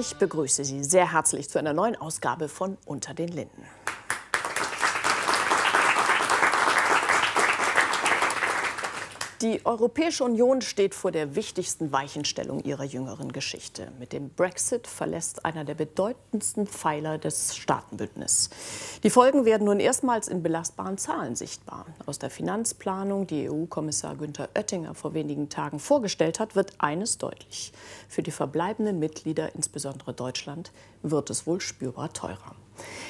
Ich begrüße Sie sehr herzlich zu einer neuen Ausgabe von Unter den Linden. Die Europäische Union steht vor der wichtigsten Weichenstellung ihrer jüngeren Geschichte. Mit dem Brexit verlässt einer der bedeutendsten Pfeiler des Staatenbündnisses. Die Folgen werden nun erstmals in belastbaren Zahlen sichtbar. Aus der Finanzplanung, die EU-Kommissar Günther Oettinger vor wenigen Tagen vorgestellt hat, wird eines deutlich. Für die verbleibenden Mitglieder, insbesondere Deutschland, wird es wohl spürbar teurer.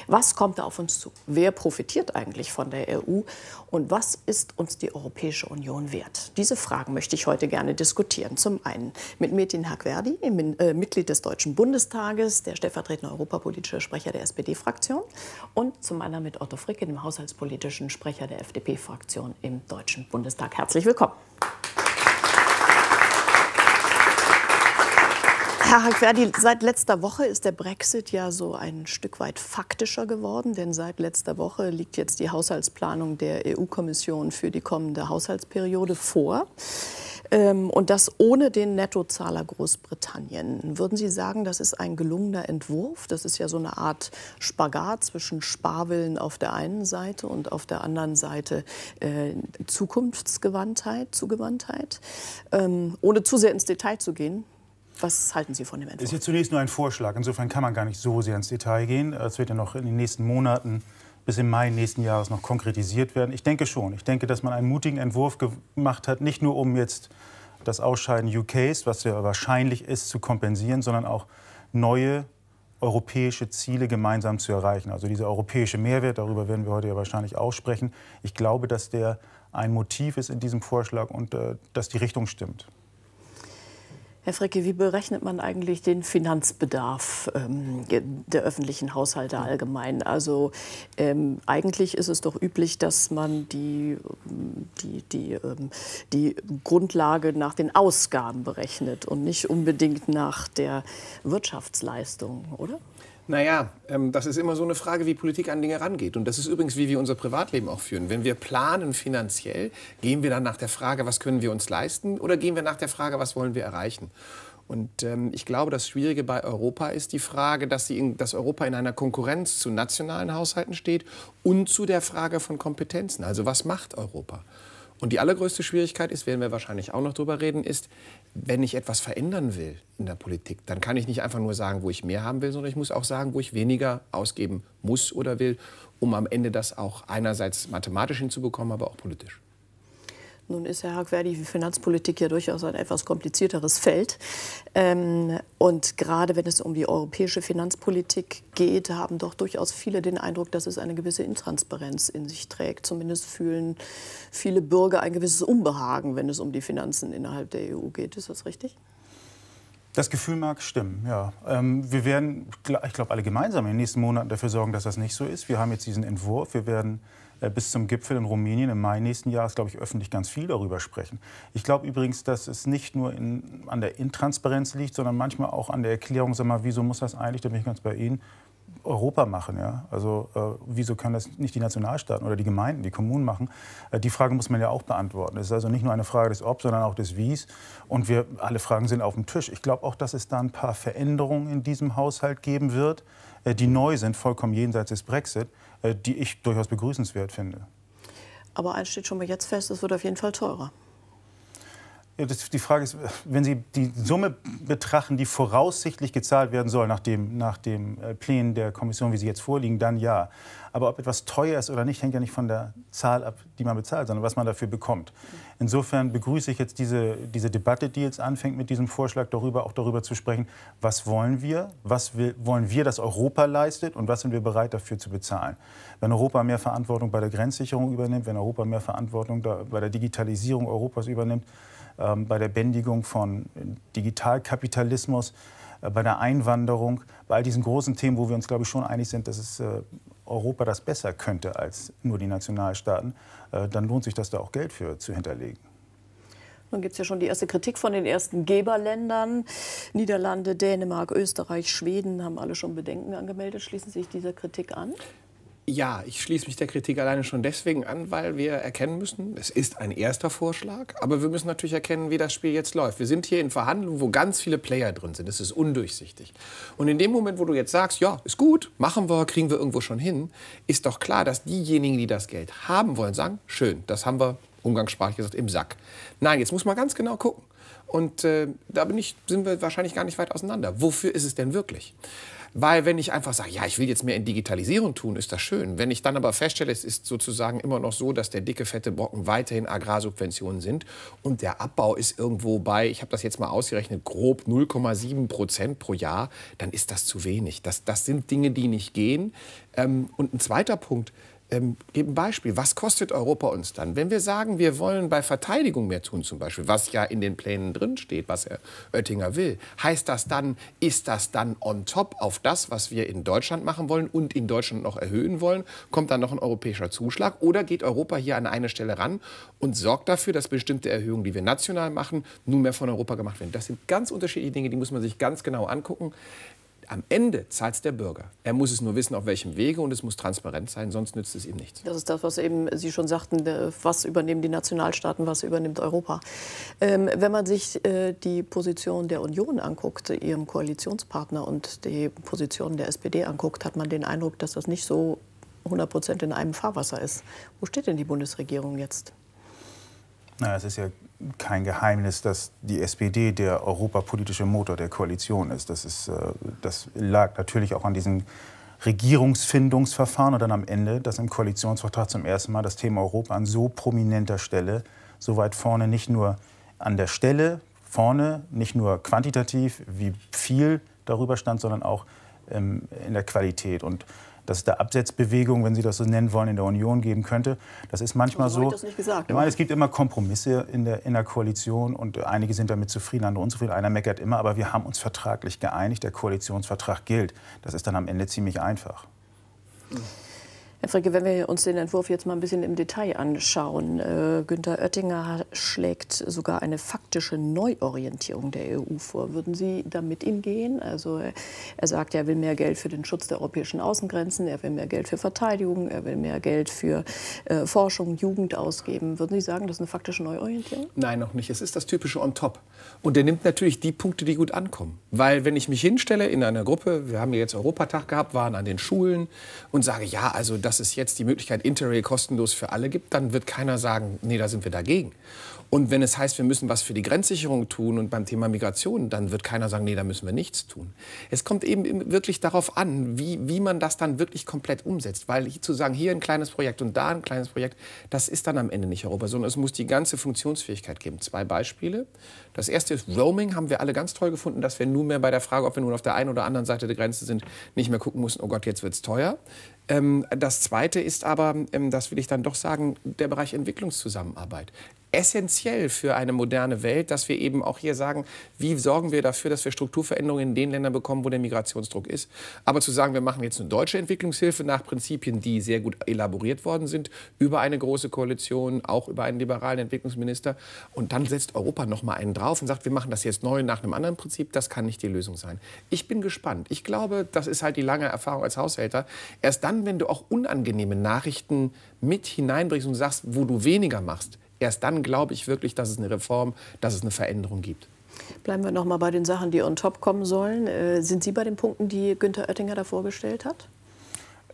Was kommt da auf uns zu? Wer profitiert eigentlich von der EU? Und was ist uns die Europäische Union wert? Diese Fragen möchte ich heute gerne diskutieren. Zum einen mit Metin Hakverdi, äh, Mitglied des Deutschen Bundestages, der stellvertretende europapolitische Sprecher der SPD-Fraktion. Und zum anderen mit Otto Fricke, dem haushaltspolitischen Sprecher der FDP-Fraktion im Deutschen Bundestag. Herzlich willkommen. Herr Verdi, seit letzter Woche ist der Brexit ja so ein Stück weit faktischer geworden, denn seit letzter Woche liegt jetzt die Haushaltsplanung der EU-Kommission für die kommende Haushaltsperiode vor. Ähm, und das ohne den Nettozahler Großbritannien. Würden Sie sagen, das ist ein gelungener Entwurf? Das ist ja so eine Art Spagat zwischen Sparwillen auf der einen Seite und auf der anderen Seite äh, Zukunftsgewandtheit, Zugewandtheit. Ähm, ohne zu sehr ins Detail zu gehen, was halten Sie von dem Entwurf? Das ist ja zunächst nur ein Vorschlag. Insofern kann man gar nicht so sehr ins Detail gehen. Äh, es wird ja noch in den nächsten Monaten bis im Mai nächsten Jahres noch konkretisiert werden. Ich denke schon. Ich denke, dass man einen mutigen Entwurf gemacht hat, nicht nur um jetzt das Ausscheiden UKs, was ja wahrscheinlich ist, zu kompensieren, sondern auch neue europäische Ziele gemeinsam zu erreichen. Also dieser europäische Mehrwert, darüber werden wir heute ja wahrscheinlich auch sprechen. Ich glaube, dass der ein Motiv ist in diesem Vorschlag und äh, dass die Richtung stimmt. Herr Fricke, wie berechnet man eigentlich den Finanzbedarf ähm, der öffentlichen Haushalte allgemein? Also ähm, eigentlich ist es doch üblich, dass man die, die, die, ähm, die Grundlage nach den Ausgaben berechnet und nicht unbedingt nach der Wirtschaftsleistung, oder? Naja, ähm, das ist immer so eine Frage, wie Politik an Dinge rangeht. Und das ist übrigens, wie wir unser Privatleben auch führen. Wenn wir planen finanziell, gehen wir dann nach der Frage, was können wir uns leisten, oder gehen wir nach der Frage, was wollen wir erreichen? Und ähm, ich glaube, das Schwierige bei Europa ist die Frage, dass, sie in, dass Europa in einer Konkurrenz zu nationalen Haushalten steht und zu der Frage von Kompetenzen. Also was macht Europa? Und die allergrößte Schwierigkeit ist, werden wir wahrscheinlich auch noch drüber reden, ist, wenn ich etwas verändern will in der Politik, dann kann ich nicht einfach nur sagen, wo ich mehr haben will, sondern ich muss auch sagen, wo ich weniger ausgeben muss oder will, um am Ende das auch einerseits mathematisch hinzubekommen, aber auch politisch. Nun ist ja die Finanzpolitik ja durchaus ein etwas komplizierteres Feld. Ähm, und gerade wenn es um die europäische Finanzpolitik geht, haben doch durchaus viele den Eindruck, dass es eine gewisse Intransparenz in sich trägt. Zumindest fühlen viele Bürger ein gewisses Unbehagen, wenn es um die Finanzen innerhalb der EU geht. Ist das richtig? Das Gefühl mag stimmen, ja. Ähm, wir werden, ich glaube, alle gemeinsam in den nächsten Monaten dafür sorgen, dass das nicht so ist. Wir haben jetzt diesen Entwurf. Wir werden äh, bis zum Gipfel in Rumänien im Mai nächsten Jahres, glaube ich, öffentlich ganz viel darüber sprechen. Ich glaube übrigens, dass es nicht nur in, an der Intransparenz liegt, sondern manchmal auch an der Erklärung, sag mal, wieso muss das eigentlich, da bin ich ganz bei Ihnen, Europa machen. Ja? Also äh, wieso können das nicht die Nationalstaaten oder die Gemeinden, die Kommunen machen? Äh, die Frage muss man ja auch beantworten. Es ist also nicht nur eine Frage des Ob, sondern auch des Wies. Und wir alle Fragen sind auf dem Tisch. Ich glaube auch, dass es da ein paar Veränderungen in diesem Haushalt geben wird, äh, die neu sind, vollkommen jenseits des Brexit. Äh, die ich durchaus begrüßenswert finde. Aber eins steht schon mal jetzt fest, es wird auf jeden Fall teurer. Ja, das, die Frage ist, wenn Sie die Summe betrachten, die voraussichtlich gezahlt werden soll nach dem, nach dem äh, Plänen der Kommission, wie sie jetzt vorliegen, dann ja. Aber ob etwas teuer ist oder nicht, hängt ja nicht von der Zahl ab, die man bezahlt, sondern was man dafür bekommt. Insofern begrüße ich jetzt diese, diese Debatte, die jetzt anfängt mit diesem Vorschlag, darüber, auch darüber zu sprechen, was wollen wir, was will, wollen wir, dass Europa leistet und was sind wir bereit dafür zu bezahlen. Wenn Europa mehr Verantwortung bei der Grenzsicherung übernimmt, wenn Europa mehr Verantwortung da, bei der Digitalisierung Europas übernimmt, ähm, bei der Bändigung von Digitalkapitalismus, äh, bei der Einwanderung, bei all diesen großen Themen, wo wir uns, glaube ich, schon einig sind, dass es äh, Europa das besser könnte als nur die Nationalstaaten, äh, dann lohnt sich das da auch Geld für zu hinterlegen. Nun gibt es ja schon die erste Kritik von den ersten Geberländern. Niederlande, Dänemark, Österreich, Schweden haben alle schon Bedenken angemeldet. Schließen Sie sich dieser Kritik an? Ja, ich schließe mich der Kritik alleine schon deswegen an, weil wir erkennen müssen, es ist ein erster Vorschlag, aber wir müssen natürlich erkennen, wie das Spiel jetzt läuft. Wir sind hier in Verhandlungen, wo ganz viele Player drin sind. Es ist undurchsichtig. Und in dem Moment, wo du jetzt sagst, ja, ist gut, machen wir, kriegen wir irgendwo schon hin, ist doch klar, dass diejenigen, die das Geld haben wollen, sagen, schön, das haben wir umgangssprachlich gesagt im Sack. Nein, jetzt muss man ganz genau gucken. Und äh, da ich, sind wir wahrscheinlich gar nicht weit auseinander. Wofür ist es denn wirklich? Weil wenn ich einfach sage, ja, ich will jetzt mehr in Digitalisierung tun, ist das schön. Wenn ich dann aber feststelle, es ist sozusagen immer noch so, dass der dicke, fette Brocken weiterhin Agrarsubventionen sind und der Abbau ist irgendwo bei, ich habe das jetzt mal ausgerechnet, grob 0,7 Prozent pro Jahr, dann ist das zu wenig. Das, das sind Dinge, die nicht gehen. Ähm, und ein zweiter Punkt, ähm, gebe ein Beispiel. Was kostet Europa uns dann? Wenn wir sagen, wir wollen bei Verteidigung mehr tun, zum Beispiel, was ja in den Plänen drinsteht, was Herr Oettinger will, heißt das dann, ist das dann on top auf das, was wir in Deutschland machen wollen und in Deutschland noch erhöhen wollen? Kommt dann noch ein europäischer Zuschlag? Oder geht Europa hier an eine Stelle ran und sorgt dafür, dass bestimmte Erhöhungen, die wir national machen, nunmehr von Europa gemacht werden? Das sind ganz unterschiedliche Dinge, die muss man sich ganz genau angucken. Am Ende zahlt es der Bürger. Er muss es nur wissen, auf welchem Wege und es muss transparent sein, sonst nützt es ihm nichts. Das ist das, was eben Sie schon sagten, äh, was übernehmen die Nationalstaaten, was übernimmt Europa. Ähm, wenn man sich äh, die Position der Union anguckt, ihrem Koalitionspartner und die Position der SPD anguckt, hat man den Eindruck, dass das nicht so 100 Prozent in einem Fahrwasser ist. Wo steht denn die Bundesregierung jetzt? Na, es ist ja kein Geheimnis, dass die SPD der europapolitische Motor der Koalition ist. Das, ist, äh, das lag natürlich auch an diesen Regierungsfindungsverfahren und dann am Ende, dass im Koalitionsvertrag zum ersten Mal das Thema Europa an so prominenter Stelle, so weit vorne, nicht nur an der Stelle vorne, nicht nur quantitativ, wie viel darüber stand, sondern auch ähm, in der Qualität. Und dass es da Absetzbewegungen, wenn Sie das so nennen wollen, in der Union geben könnte. Das ist manchmal so. so. Ich, gesagt, meine, es gibt immer Kompromisse in der, in der Koalition und einige sind damit zufrieden, andere unzufrieden, einer meckert immer, aber wir haben uns vertraglich geeinigt, der Koalitionsvertrag gilt. Das ist dann am Ende ziemlich einfach. Mhm. Herr Fricke, wenn wir uns den Entwurf jetzt mal ein bisschen im Detail anschauen. Äh, Günter Oettinger schlägt sogar eine faktische Neuorientierung der EU vor. Würden Sie da mit ihm gehen? Also äh, er sagt, er will mehr Geld für den Schutz der europäischen Außengrenzen, er will mehr Geld für Verteidigung, er will mehr Geld für äh, Forschung, Jugend ausgeben. Würden Sie sagen, das ist eine faktische Neuorientierung? Nein, noch nicht. Es ist das typische on top. Und er nimmt natürlich die Punkte, die gut ankommen. Weil wenn ich mich hinstelle in einer Gruppe, wir haben ja jetzt Europatag gehabt, waren an den Schulen und sage, ja, also das dass es jetzt die Möglichkeit Interrail kostenlos für alle gibt, dann wird keiner sagen, nee, da sind wir dagegen. Und wenn es heißt, wir müssen was für die Grenzsicherung tun und beim Thema Migration, dann wird keiner sagen, nee, da müssen wir nichts tun. Es kommt eben wirklich darauf an, wie, wie man das dann wirklich komplett umsetzt. Weil zu sagen, hier ein kleines Projekt und da ein kleines Projekt, das ist dann am Ende nicht Europa, sondern es muss die ganze Funktionsfähigkeit geben. Zwei Beispiele. Das erste ist Roaming, haben wir alle ganz toll gefunden, dass wir nunmehr bei der Frage, ob wir nun auf der einen oder anderen Seite der Grenze sind, nicht mehr gucken müssen, oh Gott, jetzt wird es teuer. Ähm, das zweite ist aber, ähm, das will ich dann doch sagen, der Bereich Entwicklungszusammenarbeit essentiell für eine moderne Welt, dass wir eben auch hier sagen, wie sorgen wir dafür, dass wir Strukturveränderungen in den Ländern bekommen, wo der Migrationsdruck ist. Aber zu sagen, wir machen jetzt eine deutsche Entwicklungshilfe nach Prinzipien, die sehr gut elaboriert worden sind, über eine große Koalition, auch über einen liberalen Entwicklungsminister. Und dann setzt Europa noch mal einen drauf und sagt, wir machen das jetzt neu nach einem anderen Prinzip. Das kann nicht die Lösung sein. Ich bin gespannt. Ich glaube, das ist halt die lange Erfahrung als Haushälter. Erst dann, wenn du auch unangenehme Nachrichten mit hineinbringst und sagst, wo du weniger machst, erst dann glaube ich wirklich, dass es eine Reform, dass es eine Veränderung gibt. Bleiben wir noch mal bei den Sachen, die on top kommen sollen. Äh, sind Sie bei den Punkten, die Günther Oettinger da vorgestellt hat?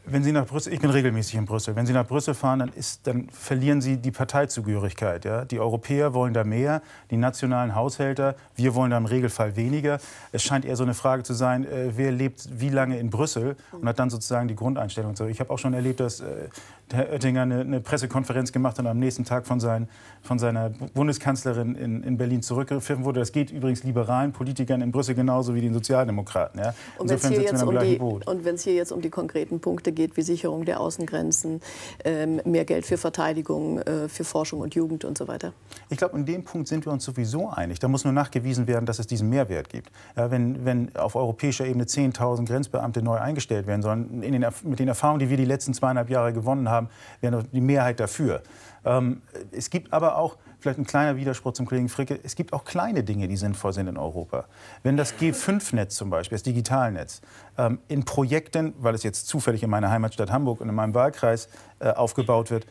Wenn Sie nach Brüssel, ich bin regelmäßig in Brüssel, wenn Sie nach Brüssel fahren, dann, ist, dann verlieren Sie die Parteizugehörigkeit. Ja? Die Europäer wollen da mehr, die nationalen Haushälter, wir wollen da im Regelfall weniger. Es scheint eher so eine Frage zu sein, äh, wer lebt wie lange in Brüssel und hat dann sozusagen die Grundeinstellung. Ich habe auch schon erlebt, dass äh, Herr Oettinger eine, eine, Pressekonferenz gemacht und am nächsten Tag von, sein, von seiner Bundeskanzlerin in, in Berlin zurückgepfiffen wurde. Das geht übrigens liberalen Politikern in Brüssel genauso wie den Sozialdemokraten. Ja? Insofern sitzen wir am um gleichen Und wenn es hier jetzt um die konkreten Punkte geht, wie Sicherung der Außengrenzen, ähm, mehr Geld für Verteidigung, äh, für Forschung und Jugend und so weiter? Ich glaube, in dem Punkt sind wir uns sowieso einig. Da muss nur nachgewiesen werden, dass es diesen Mehrwert gibt. Ja, wenn, wenn auf europäischer Ebene 10.000 Grenzbeamte neu eingestellt werden sollen, den, mit den Erfahrungen, die wir die letzten zweieinhalb Jahre gewonnen haben, haben, wären doch die Mehrheit dafür. Ähm, es gibt aber auch, vielleicht ein kleiner Widerspruch zum Kollegen Fricke, es gibt auch kleine Dinge, die sinnvoll sind in Europa. Wenn das G5-Netz zum Beispiel, das Digitalnetz, ähm, in Projekten, weil es jetzt zufällig in meiner Heimatstadt Hamburg und in meinem Wahlkreis äh, aufgebaut wird,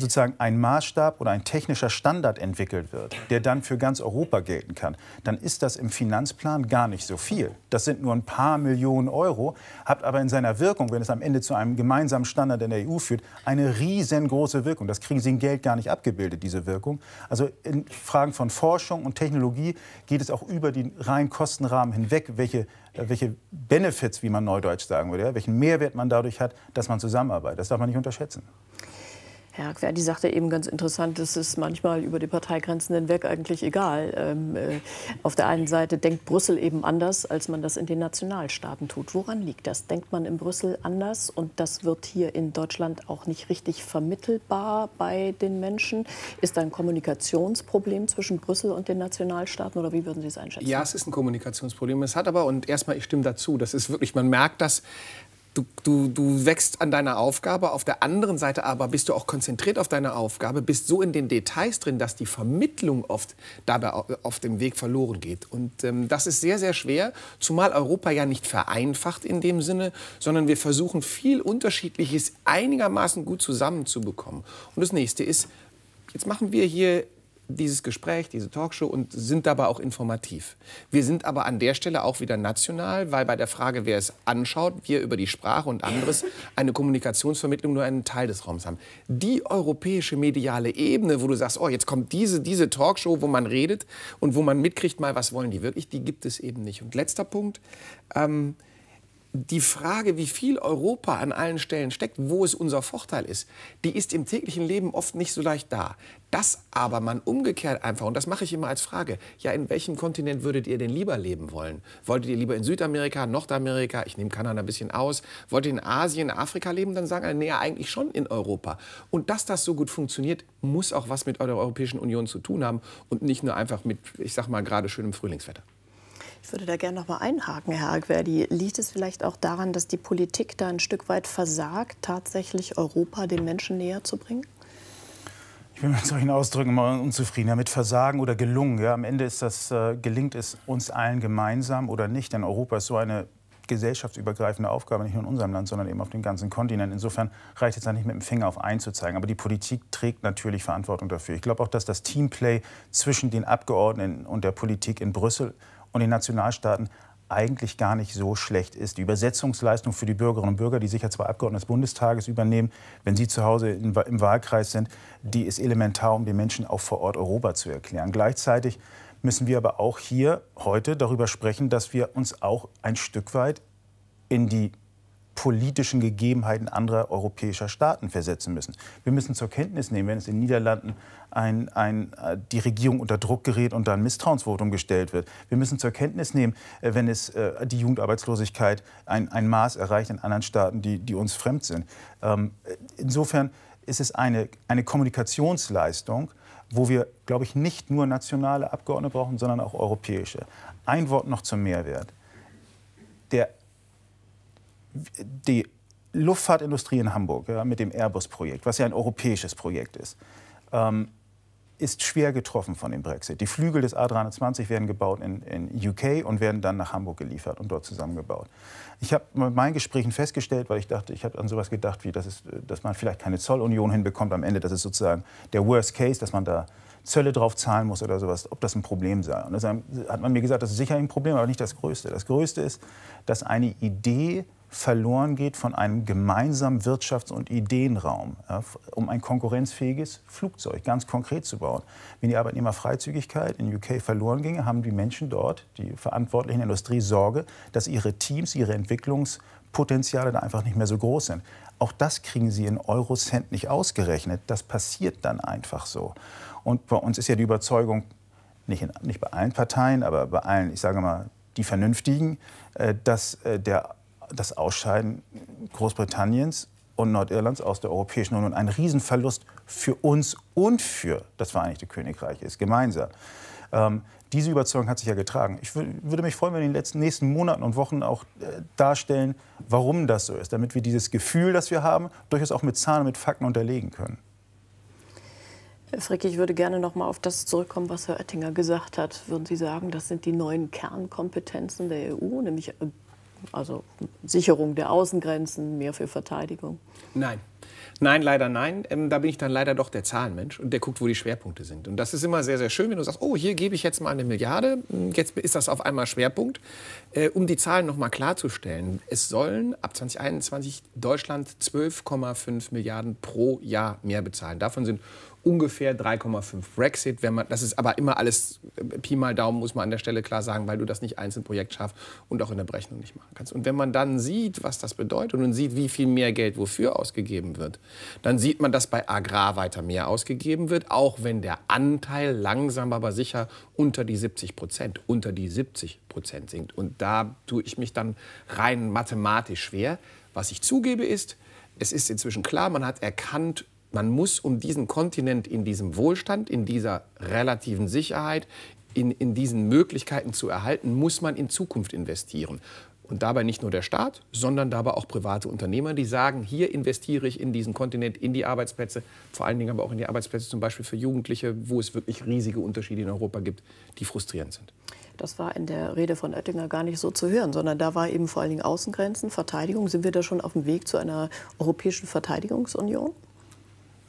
sozusagen ein Maßstab oder ein technischer Standard entwickelt wird, der dann für ganz Europa gelten kann, dann ist das im Finanzplan gar nicht so viel. Das sind nur ein paar Millionen Euro, hat aber in seiner Wirkung, wenn es am Ende zu einem gemeinsamen Standard in der EU führt, eine riesengroße Wirkung. Das kriegen Sie in Geld gar nicht abgebildet, diese Wirkung. Also in Fragen von Forschung und Technologie geht es auch über den reinen Kostenrahmen hinweg, welche äh, welche Benefits, wie man neudeutsch sagen würde, ja, welchen Mehrwert man dadurch hat, dass man zusammenarbeitet. Das darf man nicht unterschätzen. Herr Querdi sagte eben ganz interessant, es ist manchmal über die Parteigrenzen hinweg eigentlich egal. Ähm, äh, auf der einen Seite denkt Brüssel eben anders, als man das in den Nationalstaaten tut. Woran liegt das? Denkt man in Brüssel anders und das wird hier in Deutschland auch nicht richtig vermittelbar bei den Menschen? Ist da ein Kommunikationsproblem zwischen Brüssel und den Nationalstaaten oder wie würden Sie es einschätzen? Ja, es ist ein Kommunikationsproblem. Es hat aber, und erstmal, ich stimme dazu, das ist wirklich, man merkt das, Du, du, du wächst an deiner Aufgabe, auf der anderen Seite aber bist du auch konzentriert auf deine Aufgabe, bist so in den Details drin, dass die Vermittlung oft dabei auf dem Weg verloren geht. Und ähm, das ist sehr, sehr schwer, zumal Europa ja nicht vereinfacht in dem Sinne, sondern wir versuchen viel Unterschiedliches einigermaßen gut zusammenzubekommen. Und das nächste ist, jetzt machen wir hier dieses Gespräch, diese Talkshow und sind dabei auch informativ. Wir sind aber an der Stelle auch wieder national, weil bei der Frage, wer es anschaut, wir über die Sprache und anderes eine Kommunikationsvermittlung nur einen Teil des Raums haben. Die europäische mediale Ebene, wo du sagst, oh, jetzt kommt diese, diese Talkshow, wo man redet und wo man mitkriegt, mal, was wollen die wirklich, die gibt es eben nicht. Und letzter Punkt. Ähm, die Frage, wie viel Europa an allen Stellen steckt, wo es unser Vorteil ist, die ist im täglichen Leben oft nicht so leicht da. Das aber man umgekehrt einfach, und das mache ich immer als Frage, ja, in welchem Kontinent würdet ihr denn lieber leben wollen? Wolltet ihr lieber in Südamerika, Nordamerika, ich nehme Kanada ein bisschen aus, wollt ihr in Asien, Afrika leben, dann sagen alle, nee, eigentlich schon in Europa. Und dass das so gut funktioniert, muss auch was mit der Europäischen Union zu tun haben und nicht nur einfach mit, ich sag mal, gerade schönem Frühlingswetter. Ich würde da gerne noch mal einhaken, Herr Agverdi. Liegt es vielleicht auch daran, dass die Politik da ein Stück weit versagt, tatsächlich Europa den Menschen näher zu bringen? ich bin mit solchen Ausdrücken immer unzufrieden, ja, mit Versagen oder gelungen. Ja, am Ende ist das, äh, gelingt es uns allen gemeinsam oder nicht, denn Europa ist so eine gesellschaftsübergreifende Aufgabe, nicht nur in unserem Land, sondern eben auf dem ganzen Kontinent. Insofern reicht es da nicht mit dem Finger auf einzuzeigen. Aber die Politik trägt natürlich Verantwortung dafür. Ich glaube auch, dass das Teamplay zwischen den Abgeordneten und der Politik in Brüssel und den Nationalstaaten eigentlich gar nicht so schlecht ist. Die Übersetzungsleistung für die Bürgerinnen und Bürger, die sicher zwei Abgeordnete des Bundestages übernehmen, wenn sie zu Hause im Wahlkreis sind, die ist elementar, um den Menschen auch vor Ort Europa zu erklären. Gleichzeitig müssen wir aber auch hier heute darüber sprechen, dass wir uns auch ein Stück weit in die politischen Gegebenheiten anderer europäischer Staaten versetzen müssen. Wir müssen zur Kenntnis nehmen, wenn es in den Niederlanden ein, ein, äh, die Regierung unter Druck gerät und dann Misstrauensvotum gestellt wird. Wir müssen zur Kenntnis nehmen, äh, wenn es äh, die Jugendarbeitslosigkeit ein, ein Maß erreicht in anderen Staaten, die, die uns fremd sind. Ähm, insofern ist es eine, eine Kommunikationsleistung, wo wir, glaube ich, nicht nur nationale Abgeordnete brauchen, sondern auch europäische. Ein Wort noch zum Mehrwert. Der die Luftfahrtindustrie in Hamburg ja, mit dem Airbus-Projekt, was ja ein europäisches Projekt ist, ähm, ist schwer getroffen von dem Brexit. Die Flügel des A320 werden gebaut in, in UK und werden dann nach Hamburg geliefert und dort zusammengebaut. Ich habe mit meinen Gesprächen festgestellt, weil ich dachte, ich habe an sowas gedacht, wie, dass, es, dass man vielleicht keine Zollunion hinbekommt am Ende. Das ist sozusagen der Worst Case, dass man da Zölle drauf zahlen muss oder sowas, ob das ein Problem sei. Und das hat man mir gesagt, das ist sicher ein Problem, aber nicht das Größte. Das Größte ist, dass eine Idee, verloren geht von einem gemeinsamen Wirtschafts- und Ideenraum, ja, um ein konkurrenzfähiges Flugzeug ganz konkret zu bauen. Wenn die Arbeitnehmerfreizügigkeit in UK verloren ginge, haben die Menschen dort, die verantwortlichen in der Industrie, Sorge, dass ihre Teams, ihre Entwicklungspotenziale da einfach nicht mehr so groß sind. Auch das kriegen sie in Eurocent nicht ausgerechnet. Das passiert dann einfach so. Und bei uns ist ja die Überzeugung, nicht, in, nicht bei allen Parteien, aber bei allen, ich sage mal, die Vernünftigen, äh, dass äh, der das Ausscheiden Großbritanniens und Nordirlands aus der Europäischen Union ein Riesenverlust für uns und für das Vereinigte Königreich ist, gemeinsam. Ähm, diese Überzeugung hat sich ja getragen. Ich würde mich freuen, wenn wir in den letzten, nächsten Monaten und Wochen auch äh, darstellen, warum das so ist, damit wir dieses Gefühl, das wir haben, durchaus auch mit Zahlen, mit Fakten unterlegen können. Herr Frick, ich würde gerne noch mal auf das zurückkommen, was Herr Oettinger gesagt hat. Würden Sie sagen, das sind die neuen Kernkompetenzen der EU, nämlich also Sicherung der Außengrenzen, mehr für Verteidigung? Nein. Nein, leider nein. Ähm, da bin ich dann leider doch der Zahlenmensch und der guckt, wo die Schwerpunkte sind. Und das ist immer sehr, sehr schön, wenn du sagst, oh, hier gebe ich jetzt mal eine Milliarde, hm, jetzt ist das auf einmal Schwerpunkt. Äh, um die Zahlen nochmal klarzustellen, es sollen ab 2021 Deutschland 12,5 Milliarden pro Jahr mehr bezahlen. Davon sind ungefähr 3,5 Brexit. Wenn man, das ist aber immer alles äh, Pi mal Daumen, muss man an der Stelle klar sagen, weil du das nicht einzeln Projekt schaffst und auch in der Berechnung nicht machen kannst. Und wenn man dann sieht, was das bedeutet und sieht, wie viel mehr Geld wofür ausgegeben wird, dann sieht man, dass bei Agrar weiter mehr ausgegeben wird, auch wenn der Anteil langsam aber sicher unter die 70 Prozent, unter die 70 Prozent sinkt. Und da tue ich mich dann rein mathematisch schwer. Was ich zugebe ist, es ist inzwischen klar, man hat erkannt, man muss um diesen Kontinent in diesem Wohlstand, in dieser relativen Sicherheit, in, in diesen Möglichkeiten zu erhalten, muss man in Zukunft investieren. Und dabei nicht nur der Staat, sondern dabei auch private Unternehmer, die sagen, hier investiere ich in diesen Kontinent, in die Arbeitsplätze, vor allen Dingen aber auch in die Arbeitsplätze zum Beispiel für Jugendliche, wo es wirklich riesige Unterschiede in Europa gibt, die frustrierend sind. Das war in der Rede von Oettinger gar nicht so zu hören, sondern da war eben vor allen Dingen Außengrenzen, Verteidigung. Sind wir da schon auf dem Weg zu einer europäischen Verteidigungsunion?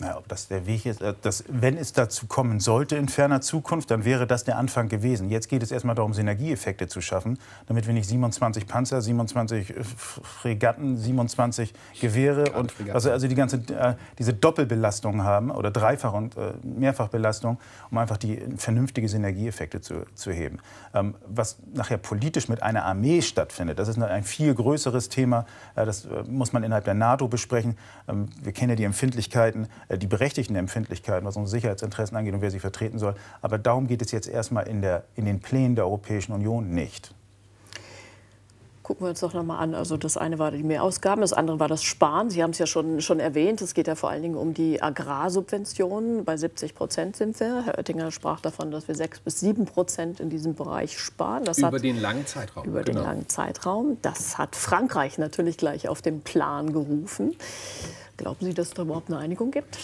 Naja, ob das der Weg ist, äh, dass, wenn es dazu kommen sollte in ferner Zukunft, dann wäre das der Anfang gewesen. Jetzt geht es erstmal darum, Synergieeffekte zu schaffen, damit wir nicht 27 Panzer, 27 äh, Fregatten, 27 Gewehre und also, also die ganze äh, diese Doppelbelastung haben oder Dreifach- und äh, Mehrfachbelastung, um einfach die vernünftige Synergieeffekte zu, zu heben. Ähm, was nachher politisch mit einer Armee stattfindet, das ist ein viel größeres Thema. Äh, das äh, muss man innerhalb der NATO besprechen. Ähm, wir kennen ja die Empfindlichkeiten äh, die berechtigten Empfindlichkeiten, was unsere Sicherheitsinteressen angeht und wer sie vertreten soll. Aber darum geht es jetzt erstmal in, der, in den Plänen der Europäischen Union nicht gucken wir uns doch nochmal an. Also das eine war die Mehrausgaben, das andere war das Sparen. Sie haben es ja schon, schon erwähnt, es geht ja vor allen Dingen um die Agrarsubventionen. Bei 70 Prozent sind wir. Herr Oettinger sprach davon, dass wir 6 bis 7 Prozent in diesem Bereich sparen. Das über hat, den langen Zeitraum. Über genau. den langen Zeitraum. Das hat Frankreich natürlich gleich auf den Plan gerufen. Glauben Sie, dass es da überhaupt eine Einigung gibt?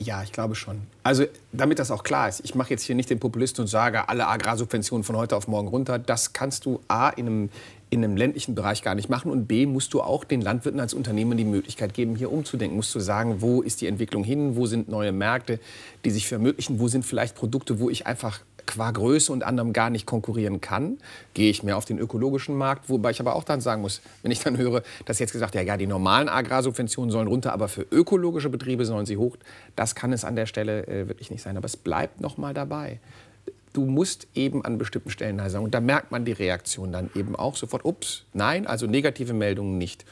Ja, ich glaube schon. Also damit das auch klar ist, ich mache jetzt hier nicht den Populisten und sage, alle Agrarsubventionen von heute auf morgen runter. Das kannst du A in einem, in einem ländlichen Bereich gar nicht machen und B musst du auch den Landwirten als Unternehmen die Möglichkeit geben, hier umzudenken. Musst du sagen, wo ist die Entwicklung hin, wo sind neue Märkte, die sich vermöglichen, wo sind vielleicht Produkte, wo ich einfach qua Größe und anderem gar nicht konkurrieren kann, gehe ich mehr auf den ökologischen Markt. Wobei ich aber auch dann sagen muss, wenn ich dann höre, dass jetzt gesagt, ja, ja, die normalen Agrarsubventionen sollen runter, aber für ökologische Betriebe sollen sie hoch. Das kann es an der Stelle äh, wirklich nicht sein. Aber es bleibt noch mal dabei du musst eben an bestimmten Stellen Nein sagen. Und da merkt man die Reaktion dann eben auch sofort, ups, nein, also negative Meldungen nicht.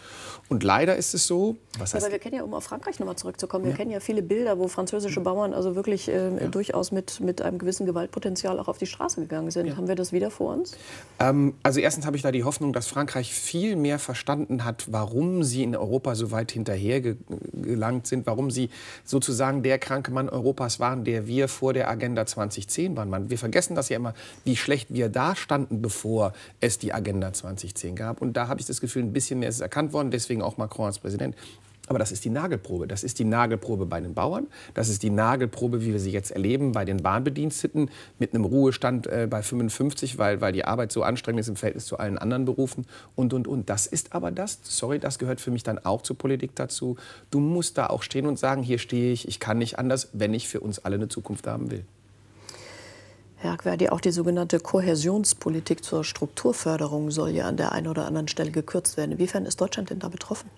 Und leider ist es so. Was heißt ja, wir kennen ja, um auf Frankreich nochmal zurückzukommen, ja. kennen ja viele Bilder, wo französische Bauern also wirklich äh, ja. durchaus mit, mit einem gewissen Gewaltpotenzial auch auf die Straße gegangen sind. Haben wir das wieder vor uns? Ähm, also erstens habe ich da die Hoffnung, dass Frankreich viel mehr verstanden hat, warum sie in Europa so weit hinterher ge gelangt sind, warum sie sozusagen der kranke Mann Europas waren, der wir vor der Agenda 2010 waren. wir vergessen das ja immer, wie schlecht wir da standen, bevor es die Agenda 2010 gab. Und da habe ich das Gefühl, ein bisschen mehr ist erkannt worden, deswegen auch Macron als Präsident. Aber das ist die Nagelprobe. Das ist die Nagelprobe bei den Bauern. Das ist die Nagelprobe, wie wir sie jetzt erleben, bei den Bahnbediensteten mit einem Ruhestand äh, bei 55, weil, weil die Arbeit so anstrengend ist im Verhältnis zu allen anderen Berufen und, und, und. Das ist aber das, sorry, das gehört für mich dann auch zur Politik dazu. Du musst da auch stehen und sagen, hier stehe ich, ich kann nicht anders, wenn ich für uns alle eine Zukunft haben will. Herr Verdi, auch die sogenannte Kohäsionspolitik zur Strukturförderung soll ja an der einen oder anderen Stelle gekürzt werden. Inwiefern ist Deutschland denn da betroffen?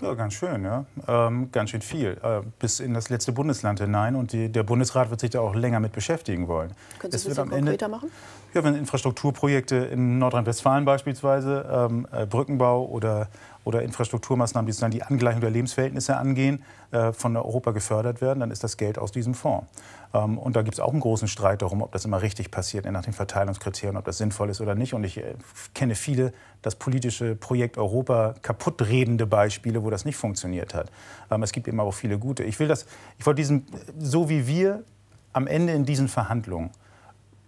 Ja, ganz schön, ja. Ähm, ganz schön viel. Äh, bis in das letzte Bundesland hinein. Und die, der Bundesrat wird sich da auch länger mit beschäftigen wollen. Können Sie es wird am Ende, machen? Ja, wenn Infrastrukturprojekte in Nordrhein-Westfalen beispielsweise, ähm, äh, Brückenbau oder, oder Infrastrukturmaßnahmen, die sozusagen die Angleichung der Lebensverhältnisse angehen, äh, von Europa gefördert werden, dann ist das Geld aus diesem Fonds. Ähm, und da gibt es auch einen großen Streit darum, ob das immer richtig passiert, nach den Verteilungskriterien, ob das sinnvoll ist oder nicht. Und ich äh, kenne viele das politische Projekt Europa kaputtredende Beispiele, wo das nicht funktioniert hat. Ähm, es gibt eben auch viele gute. Ich will das, ich wollte diesen, so wie wir am Ende in diesen Verhandlungen,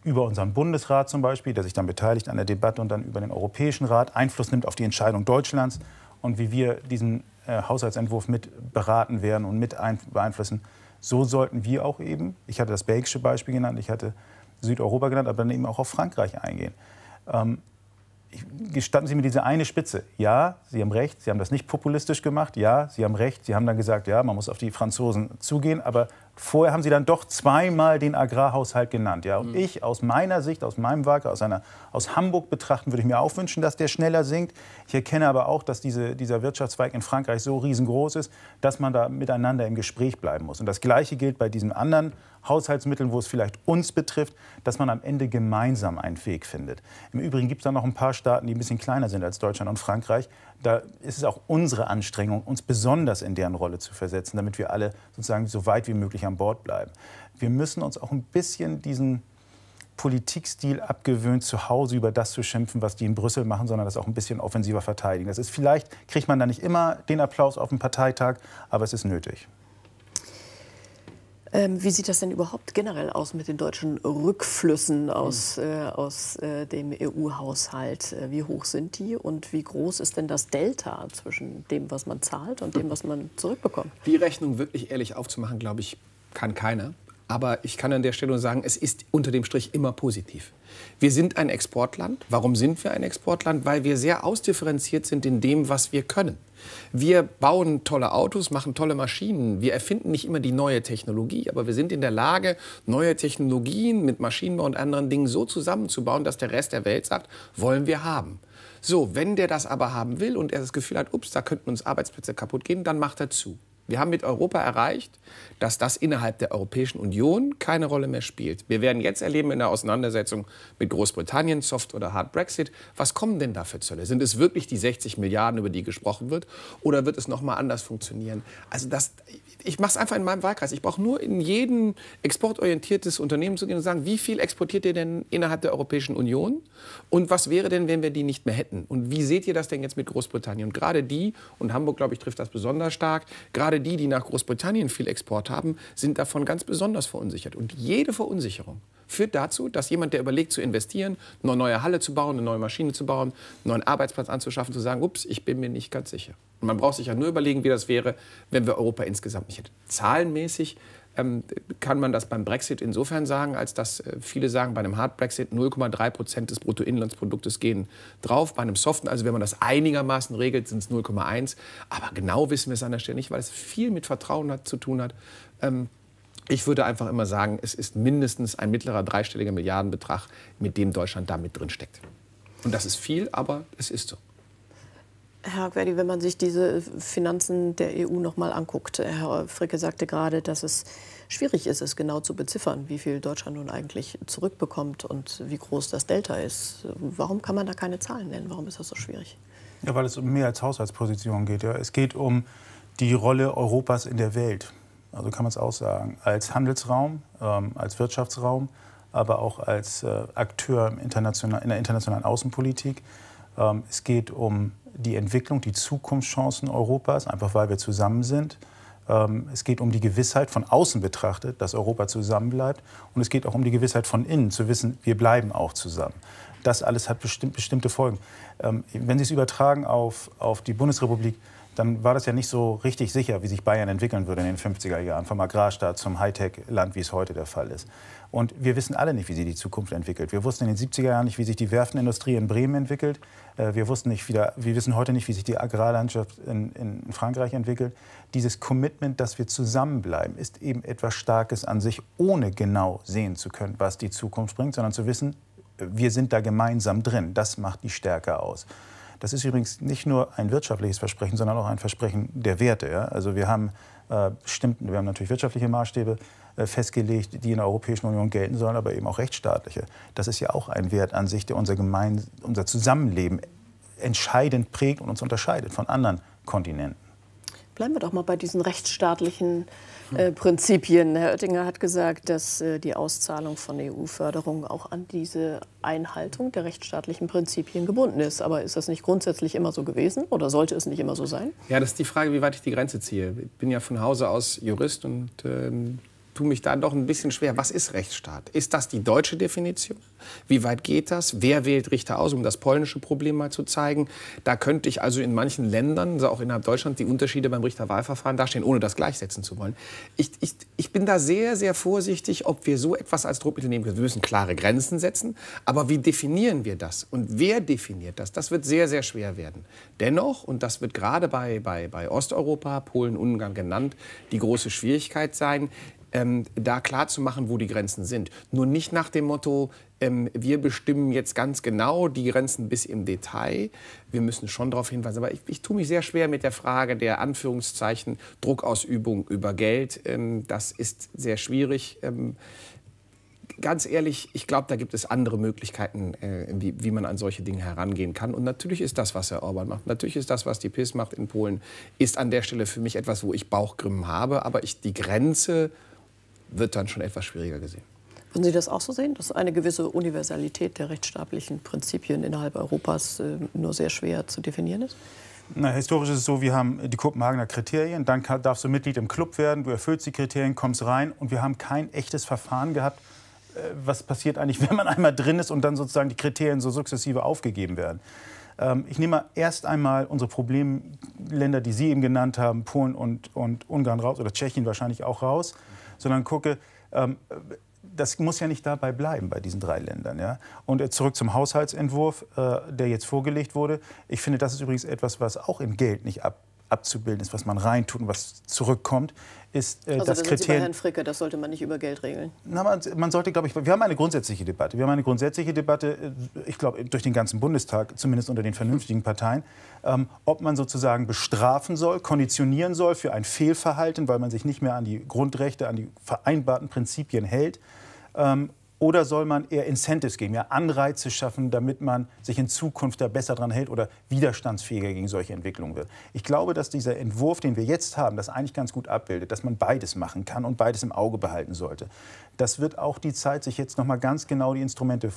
über unseren Bundesrat zum Beispiel, der sich dann beteiligt an der Debatte und dann über den Europäischen Rat Einfluss nimmt auf die Entscheidung Deutschlands und wie wir diesen äh, Haushaltsentwurf mit beraten werden und mit beeinflussen so sollten wir auch eben, ich hatte das belgische Beispiel genannt, ich hatte Südeuropa genannt, aber dann eben auch auf Frankreich eingehen. Ähm, gestatten Sie mir diese eine Spitze. Ja, Sie haben recht, Sie haben das nicht populistisch gemacht. Ja, Sie haben recht, Sie haben dann gesagt, ja, man muss auf die Franzosen zugehen, aber Vorher haben Sie dann doch zweimal den Agrarhaushalt genannt. Ja? Und mhm. ich aus meiner Sicht, aus meinem Wahlkreis, aus, aus Hamburg betrachten, würde ich mir auch wünschen, dass der schneller sinkt. Ich erkenne aber auch, dass diese, dieser Wirtschaftszweig in Frankreich so riesengroß ist, dass man da miteinander im Gespräch bleiben muss. Und das Gleiche gilt bei diesen anderen Haushaltsmitteln, wo es vielleicht uns betrifft, dass man am Ende gemeinsam einen Weg findet. Im Übrigen gibt es da noch ein paar Staaten, die ein bisschen kleiner sind als Deutschland und Frankreich, da ist es auch unsere Anstrengung, uns besonders in deren Rolle zu versetzen, damit wir alle sozusagen so weit wie möglich an Bord bleiben. Wir müssen uns auch ein bisschen diesen Politikstil abgewöhnt, zu Hause über das zu schimpfen, was die in Brüssel machen, sondern das auch ein bisschen offensiver verteidigen. Das ist vielleicht, kriegt man da nicht immer den Applaus auf dem Parteitag, aber es ist nötig. Ähm, wie sieht das denn überhaupt generell aus mit den deutschen Rückflüssen aus, mhm. äh, aus äh, dem EU-Haushalt? Äh, wie hoch sind die und wie groß ist denn das Delta zwischen dem, was man zahlt und dem, was man zurückbekommt? Die Rechnung wirklich ehrlich aufzumachen, glaube ich, kann keiner. Aber ich kann an der Stelle nur sagen, es ist unter dem Strich immer positiv. Wir sind ein Exportland. Warum sind wir ein Exportland? Weil wir sehr ausdifferenziert sind in dem, was wir können. Wir bauen tolle Autos, machen tolle Maschinen. Wir erfinden nicht immer die neue Technologie, aber wir sind in der Lage, neue Technologien mit Maschinenbau und anderen Dingen so zusammenzubauen, dass der Rest der Welt sagt, wollen wir haben. So, wenn der das aber haben will und er das Gefühl hat, ups, da könnten uns Arbeitsplätze kaputt gehen, dann macht er zu. Wir haben mit Europa erreicht, dass das innerhalb der Europäischen Union keine Rolle mehr spielt. Wir werden jetzt erleben in der Auseinandersetzung mit Großbritannien, Soft oder Hard Brexit, was kommen denn da für Zölle? Sind es wirklich die 60 Milliarden, über die gesprochen wird, oder wird es nochmal anders funktionieren? Also das, ich mache es einfach in meinem Wahlkreis. Ich brauche nur in jeden exportorientiertes Unternehmen zu gehen und sagen, wie viel exportiert ihr denn innerhalb der Europäischen Union und was wäre denn, wenn wir die nicht mehr hätten? Und wie seht ihr das denn jetzt mit Großbritannien? Und gerade die, und Hamburg, glaube ich, trifft das besonders stark, gerade die, die nach Großbritannien viel Export haben, sind davon ganz besonders verunsichert. Und jede Verunsicherung führt dazu, dass jemand, der überlegt zu investieren, eine neue Halle zu bauen, eine neue Maschine zu bauen, einen neuen Arbeitsplatz anzuschaffen, zu sagen, ups, ich bin mir nicht ganz sicher. Und man braucht sich ja nur überlegen, wie das wäre, wenn wir Europa insgesamt nicht hätten. Zahlenmäßig ähm, kann man das beim Brexit insofern sagen, als dass äh, viele sagen, bei einem Hard Brexit 0,3 Prozent des Bruttoinlandsproduktes gehen drauf. Bei einem Soften, also wenn man das einigermaßen regelt, sind es 0,1. Aber genau wissen wir es an der Stelle nicht, weil es viel mit Vertrauen hat, zu tun hat. Ähm, ich würde einfach immer sagen, es ist mindestens ein mittlerer dreistelliger Milliardenbetrag, mit dem Deutschland da mit drin steckt. Und das ist viel, aber es ist so. Herr Verdi, wenn man sich diese Finanzen der EU noch mal anguckt, Herr Fricke sagte gerade, dass es Schwierig ist es genau zu beziffern, wie viel Deutschland nun eigentlich zurückbekommt und wie groß das Delta ist. Warum kann man da keine Zahlen nennen? Warum ist das so schwierig? Ja, weil es um mehr als Haushaltspositionen geht. Ja. Es geht um die Rolle Europas in der Welt. Also kann man es auch sagen. Als Handelsraum, ähm, als Wirtschaftsraum, aber auch als äh, Akteur international, in der internationalen Außenpolitik. Ähm, es geht um die Entwicklung, die Zukunftschancen Europas, einfach weil wir zusammen sind. Ähm, es geht um die Gewissheit von außen betrachtet, dass Europa zusammenbleibt. Und es geht auch um die Gewissheit von innen, zu wissen, wir bleiben auch zusammen. Das alles hat bestimmte Folgen. Ähm, wenn Sie es übertragen auf, auf die Bundesrepublik, dann war das ja nicht so richtig sicher, wie sich Bayern entwickeln würde in den 50er Jahren, vom Agrarstaat zum Hightech-Land, wie es heute der Fall ist. Und wir wissen alle nicht, wie sich die Zukunft entwickelt. Wir wussten in den 70er Jahren nicht, wie sich die Werftenindustrie in Bremen entwickelt. Äh, wir, wussten nicht wieder, wir wissen heute nicht, wie sich die Agrarlandschaft in, in Frankreich entwickelt. Dieses Commitment, dass wir zusammenbleiben, ist eben etwas Starkes an sich, ohne genau sehen zu können, was die Zukunft bringt, sondern zu wissen, äh, wir sind da gemeinsam drin. Das macht die Stärke aus. Das ist übrigens nicht nur ein wirtschaftliches Versprechen, sondern auch ein Versprechen der Werte. Ja? Also wir haben äh, bestimmten, wir haben natürlich wirtschaftliche Maßstäbe äh, festgelegt, die in der Europäischen Union gelten sollen, aber eben auch rechtsstaatliche. Das ist ja auch ein Wert an sich, der unser, Gemein unser Zusammenleben entscheidend prägt und uns unterscheidet von anderen Kontinenten. Bleiben wir doch mal bei diesen rechtsstaatlichen äh, äh, Prinzipien. Herr Oettinger hat gesagt, dass äh, die Auszahlung von EU-Förderungen auch an diese Einhaltung der rechtsstaatlichen Prinzipien gebunden ist. Aber ist das nicht grundsätzlich immer so gewesen oder sollte es nicht immer so sein? Ja, das ist die Frage, wie weit ich die Grenze ziehe. Ich bin ja von Hause aus Jurist und ähm, tue mich da doch ein bisschen schwer. Was ist Rechtsstaat? Ist das die deutsche Definition? Wie weit geht das? Wer wählt Richter aus, um das polnische Problem mal zu zeigen? Da könnte ich also in manchen Ländern, also auch innerhalb Deutschlands, die Unterschiede beim Richterwahlverfahren dastehen, ohne das gleichsetzen zu wollen. Ich, ich, ich bin da sehr, sehr vorsichtig, ob wir so etwas als Druckmittel nehmen können. Wir müssen klare Grenzen setzen, aber wie definieren wir das? Und wer definiert das? Das wird sehr, sehr schwer werden. Dennoch, und das wird gerade bei, bei, bei Osteuropa, Polen, Ungarn genannt, die große Schwierigkeit sein, ähm, da klar zu machen, wo die Grenzen sind. Nur nicht nach dem Motto, ähm, wir bestimmen jetzt ganz genau die Grenzen bis im Detail. Wir müssen schon darauf hinweisen. Aber ich, ich tue mich sehr schwer mit der Frage der Anführungszeichen Druckausübung über Geld. Ähm, das ist sehr schwierig. Ähm, ganz ehrlich, ich glaube, da gibt es andere Möglichkeiten, äh, wie, wie, man an solche Dinge herangehen kann. Und natürlich ist das, was Herr Orban macht, natürlich ist das, was die PIS macht in Polen, ist an der Stelle für mich etwas, wo ich Bauchgrimmen habe. Aber ich die Grenze wird dann schon etwas schwieriger gesehen. Würden Sie das auch so sehen, dass eine gewisse Universalität der rechtsstaatlichen Prinzipien innerhalb Europas äh, nur sehr schwer zu definieren ist? Na, historisch ist es so, wir haben die Kopenhagener Kriterien, dann kann, darfst du Mitglied im Club werden, du erfüllst die Kriterien, kommst rein und wir haben kein echtes Verfahren gehabt, äh, was passiert eigentlich, wenn man einmal drin ist und dann sozusagen die Kriterien so sukzessive aufgegeben werden. Ähm, ich nehme mal erst einmal unsere Problemländer, die Sie eben genannt haben, Polen und, und Ungarn raus oder Tschechien wahrscheinlich auch raus sondern gucke, ähm, das muss ja nicht dabei bleiben bei diesen drei Ländern. Ja? Und äh, zurück zum Haushaltsentwurf, äh, der jetzt vorgelegt wurde. Ich finde, das ist übrigens etwas, was auch im Geld nicht ab abzubilden ist, was man reintut und was zurückkommt, ist äh, also, das da Kriterium. Herrn Fricke, das sollte man nicht über Geld regeln. Na, man, man sollte, glaube ich, wir haben eine grundsätzliche Debatte. Wir haben eine grundsätzliche Debatte, äh, ich glaube, durch den ganzen Bundestag, zumindest unter den vernünftigen Parteien, ähm, ob man sozusagen bestrafen soll, konditionieren soll für ein Fehlverhalten, weil man sich nicht mehr an die Grundrechte, an die vereinbarten Prinzipien hält. Ähm, oder soll man eher Incentives geben, ja, Anreize schaffen, damit man sich in Zukunft da besser dran hält oder widerstandsfähiger gegen solche Entwicklungen wird? Ich glaube, dass dieser Entwurf, den wir jetzt haben, das eigentlich ganz gut abbildet, dass man beides machen kann und beides im Auge behalten sollte. Das wird auch die Zeit, sich jetzt nochmal ganz genau die Instrumente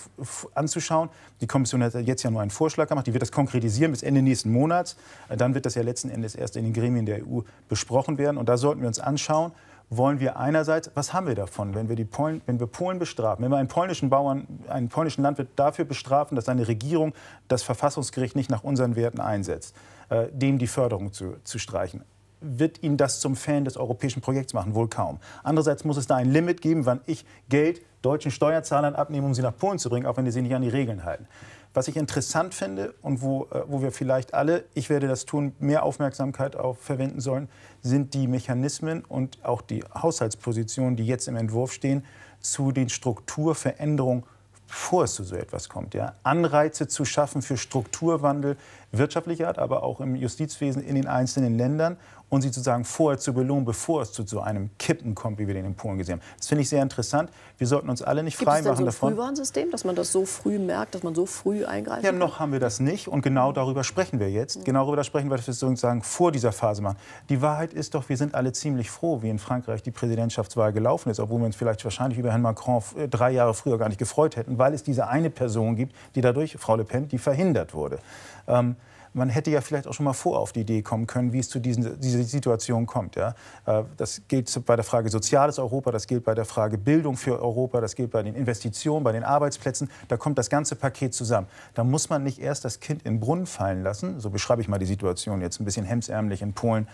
anzuschauen. Die Kommission hat jetzt ja nur einen Vorschlag gemacht, die wird das konkretisieren bis Ende nächsten Monats. Dann wird das ja letzten Endes erst in den Gremien der EU besprochen werden und da sollten wir uns anschauen, wollen wir einerseits, was haben wir davon, wenn wir, die Polen, wenn wir Polen bestrafen, wenn wir einen polnischen Bauern, einen polnischen Landwirt dafür bestrafen, dass seine Regierung das Verfassungsgericht nicht nach unseren Werten einsetzt, äh, dem die Förderung zu, zu streichen wird ihn das zum Fan des europäischen Projekts machen? Wohl kaum. Andererseits muss es da ein Limit geben, wann ich Geld deutschen Steuerzahlern abnehme, um sie nach Polen zu bringen, auch wenn die sich nicht an die Regeln halten. Was ich interessant finde und wo, äh, wo wir vielleicht alle, ich werde das tun, mehr Aufmerksamkeit auf verwenden sollen, sind die Mechanismen und auch die Haushaltspositionen, die jetzt im Entwurf stehen, zu den Strukturveränderungen bevor es zu so etwas kommt. Ja? Anreize zu schaffen für Strukturwandel wirtschaftlicher Art, aber auch im Justizwesen in den einzelnen Ländern und sie sozusagen vorher zu belohnen, bevor es zu so einem Kippen kommt, wie wir den in Polen gesehen haben. Das finde ich sehr interessant. Wir sollten uns alle nicht frei machen davon. Gibt es denn so ein Frühwarnsystem, dass man das so früh merkt, dass man so früh eingreift? Ja, kann? noch haben wir das nicht und genau mhm. darüber sprechen wir jetzt. Mhm. Genau darüber sprechen wir, dass wir sozusagen vor dieser Phase machen. Die Wahrheit ist doch, wir sind alle ziemlich froh, wie in Frankreich die Präsidentschaftswahl gelaufen ist, obwohl wir uns vielleicht wahrscheinlich über Herrn Macron äh, drei Jahre früher gar nicht gefreut hätten, weil es diese eine Person gibt, die dadurch, Frau Le Pen, die verhindert wurde. Ähm, man hätte ja vielleicht auch schon mal vor auf die Idee kommen können, wie es zu diesen, dieser Situation kommt. Ja? Äh, das gilt bei der Frage soziales Europa, das gilt bei der Frage Bildung für Europa, das gilt bei den Investitionen, bei den Arbeitsplätzen. Da kommt das ganze Paket zusammen. Da muss man nicht erst das Kind in den Brunnen fallen lassen, so beschreibe ich mal die Situation jetzt ein bisschen hemsärmlich in Polen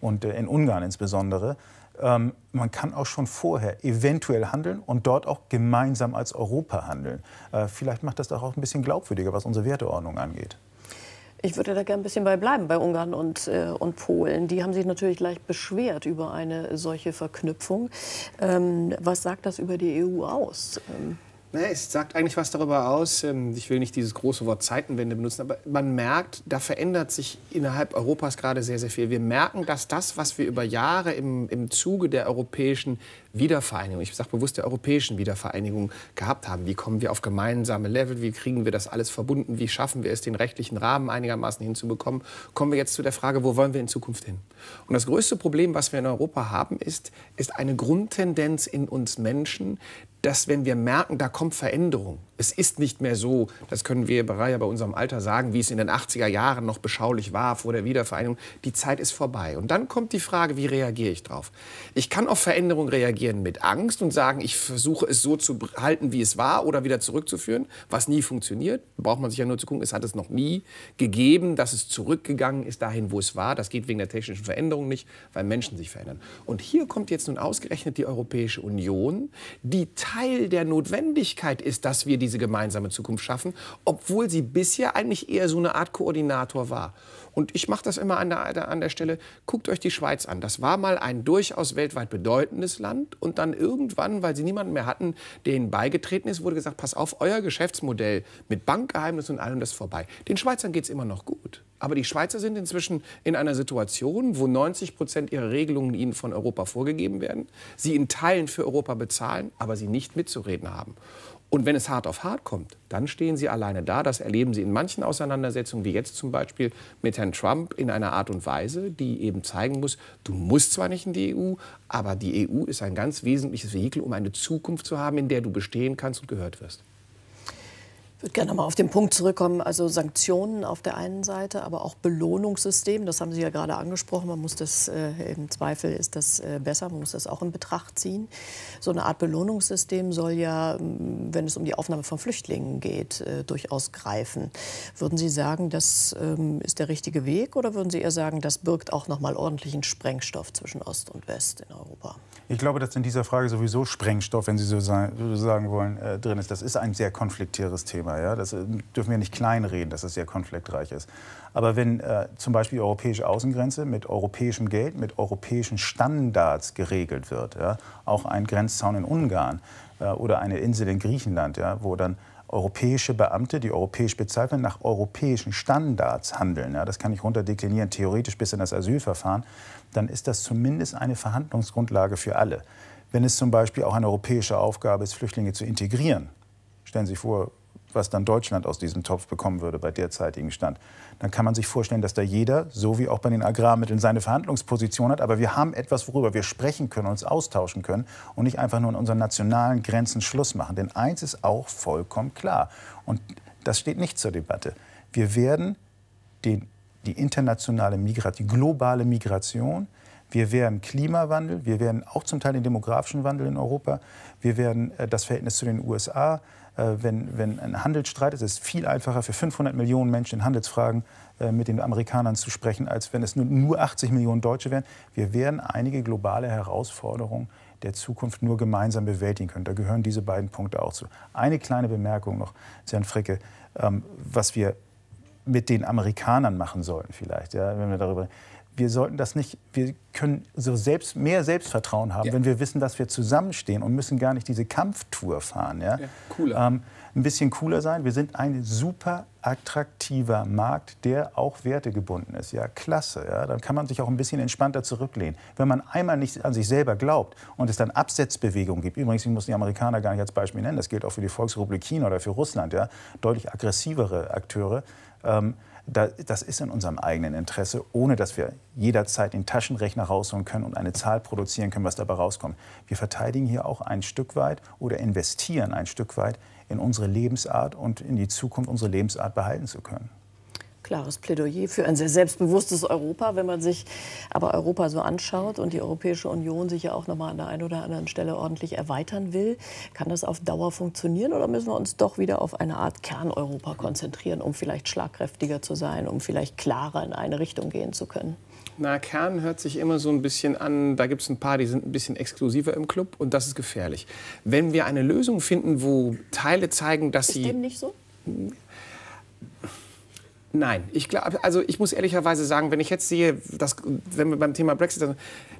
und äh, in Ungarn insbesondere, ähm, man kann auch schon vorher eventuell handeln und dort auch gemeinsam als Europa handeln. Äh, vielleicht macht das doch auch ein bisschen glaubwürdiger, was unsere Werteordnung angeht. Ich würde da gerne ein bisschen bei bleiben, bei Ungarn und, äh, und Polen. Die haben sich natürlich gleich beschwert über eine solche Verknüpfung. Ähm, was sagt das über die EU aus? Ähm naja, es sagt eigentlich was darüber aus. Ähm, ich will nicht dieses große Wort Zeitenwende benutzen, aber man merkt, da verändert sich innerhalb Europas gerade sehr, sehr viel. Wir merken, dass das, was wir über Jahre im, im Zuge der europäischen Wiedervereinigung, ich sage bewusst der europäischen Wiedervereinigung gehabt haben. Wie kommen wir auf gemeinsame Level? Wie kriegen wir das alles verbunden? Wie schaffen wir es, den rechtlichen Rahmen einigermaßen hinzubekommen? Kommen wir jetzt zu der Frage, wo wollen wir in Zukunft hin? Und das größte Problem, was wir in Europa haben, ist, ist eine Grundtendenz in uns Menschen, dass wenn wir merken, da kommt Veränderung, es ist nicht mehr so, das können wir bei unserem Alter sagen, wie es in den 80er Jahren noch beschaulich war vor der Wiedervereinigung, die Zeit ist vorbei. Und dann kommt die Frage, wie reagiere ich drauf? Ich kann auf Veränderung reagieren reagieren mit Angst und sagen, ich versuche es so zu halten, wie es war oder wieder zurückzuführen, was nie funktioniert. Braucht man sich ja nur zu gucken, es hat es noch nie gegeben, dass es zurückgegangen ist dahin, wo es war. Das geht wegen der technischen Veränderung nicht, weil Menschen sich verändern. Und hier kommt jetzt nun ausgerechnet die Europäische Union, die Teil der Notwendigkeit ist, dass wir diese gemeinsame Zukunft schaffen, obwohl sie bisher eigentlich eher so eine Art Koordinator war. Und ich mache das immer an der, an der Stelle, guckt euch die Schweiz an. Das war mal ein durchaus weltweit bedeutendes Land und dann irgendwann, weil sie niemanden mehr hatten, der ihnen beigetreten ist, wurde gesagt, pass auf, euer Geschäftsmodell mit Bankgeheimnis und allem, das ist vorbei. Den Schweizern geht es immer noch gut. Aber die Schweizer sind inzwischen in einer Situation, wo 90 Prozent ihrer Regelungen ihnen von Europa vorgegeben werden, sie in Teilen für Europa bezahlen, aber sie nicht mitzureden haben. Und wenn es hart auf hart kommt, dann stehen sie alleine da. Das erleben sie in manchen Auseinandersetzungen, wie jetzt zum Beispiel mit Herrn Trump, in einer Art und Weise, die eben zeigen muss, du musst zwar nicht in die EU, aber die EU ist ein ganz wesentliches Vehikel, um eine Zukunft zu haben, in der du bestehen kannst und gehört wirst. Ich würde gerne noch mal auf den Punkt zurückkommen, also Sanktionen auf der einen Seite, aber auch Belohnungssystem, das haben Sie ja gerade angesprochen, man muss das, äh, im Zweifel ist das äh, besser, man muss das auch in Betracht ziehen. So eine Art Belohnungssystem soll ja, mm, wenn es um die Aufnahme von Flüchtlingen geht, äh, durchaus greifen. Würden Sie sagen, das ähm, ist der richtige Weg oder würden Sie eher sagen, das birgt auch noch mal ordentlichen Sprengstoff zwischen Ost und West in Europa? Ich glaube, dass in dieser Frage sowieso Sprengstoff, wenn Sie so, sagen wollen, äh, drin ist. Das ist ein sehr konfliktieres Thema. Thema. Ja? Das äh, dürfen wir nicht kleinreden, dass es sehr konfliktreich ist. Aber wenn äh, zum Beispiel die europäische Außengrenze mit europäischem Geld, mit europäischen Standards geregelt wird, ja? auch ein Grenzzaun in Ungarn äh, oder eine Insel in Griechenland, ja? wo dann europäische Beamte, die europäisch bezahlt werden, nach europäischen Standards handeln, ja, das kann ich runterdeklinieren, theoretisch bis in das Asylverfahren, dann ist das zumindest eine Verhandlungsgrundlage für alle. Wenn es zum Beispiel auch eine europäische Aufgabe ist, Flüchtlinge zu integrieren, stellen Sie sich vor, was dann Deutschland aus diesem Topf bekommen würde bei derzeitigem Stand, dann kann man sich vorstellen, dass da jeder, so wie auch bei den Agrarmitteln, seine Verhandlungsposition hat. Aber wir haben etwas, worüber wir sprechen können, uns austauschen können und nicht einfach nur in unseren nationalen Grenzen Schluss machen. Denn eins ist auch vollkommen klar und das steht nicht zur Debatte. Wir werden den, die internationale Migration, die globale Migration, wir werden Klimawandel, wir werden auch zum Teil den demografischen Wandel in Europa, wir werden äh, das Verhältnis zu den USA, äh, wenn, wenn ein Handelsstreit ist, ist es viel einfacher für 500 Millionen Menschen in Handelsfragen äh, mit den Amerikanern zu sprechen, als wenn es nur, 80 Millionen Deutsche wären. Wir werden einige globale Herausforderungen der Zukunft nur gemeinsam bewältigen können. Da gehören diese beiden Punkte auch zu. Eine kleine Bemerkung noch zu Herrn Fricke, ähm, was wir mit den Amerikanern machen sollten vielleicht, ja, wenn wir darüber reden wir sollten das nicht, wir können so selbst, mehr Selbstvertrauen haben, ja. wenn wir wissen, dass wir zusammenstehen und müssen gar nicht diese Kampftour fahren. Ja? ja cooler. Ähm, ein bisschen cooler sein. Wir sind ein super attraktiver Markt, der auch wertegebunden ist. Ja, klasse. Ja? Dann kann man sich auch ein bisschen entspannter zurücklehnen. Wenn man einmal nicht an sich selber glaubt und es dann Absetzbewegungen gibt, übrigens, ich muss die Amerikaner gar nicht als Beispiel nennen, das gilt auch für die Volksrepublik China oder für Russland, ja? deutlich aggressivere Akteure, ähm, das ist in unserem eigenen Interesse, ohne dass wir jederzeit den Taschenrechner rausholen können und eine Zahl produzieren können, was dabei rauskommt. Wir verteidigen hier auch ein Stück weit oder investieren ein Stück weit in unsere Lebensart und in die Zukunft unsere Lebensart behalten zu können klares Plädoyer für ein sehr selbstbewusstes Europa, wenn man sich aber Europa so anschaut und die Europäische Union sich ja auch noch mal an der einen oder anderen Stelle ordentlich erweitern will. Kann das auf Dauer funktionieren oder müssen wir uns doch wieder auf eine Art Kerneuropa konzentrieren, um vielleicht schlagkräftiger zu sein, um vielleicht klarer in eine Richtung gehen zu können? Na, Kern hört sich immer so ein bisschen an, da gibt es ein paar, die sind ein bisschen exklusiver im Club und das ist gefährlich. Wenn wir eine Lösung finden, wo Teile zeigen, dass ist sie... Dem nicht so? Nein, ich glaube, also ich muss ehrlicherweise sagen, wenn ich jetzt sehe, dass, wenn wir beim Thema Brexit sind,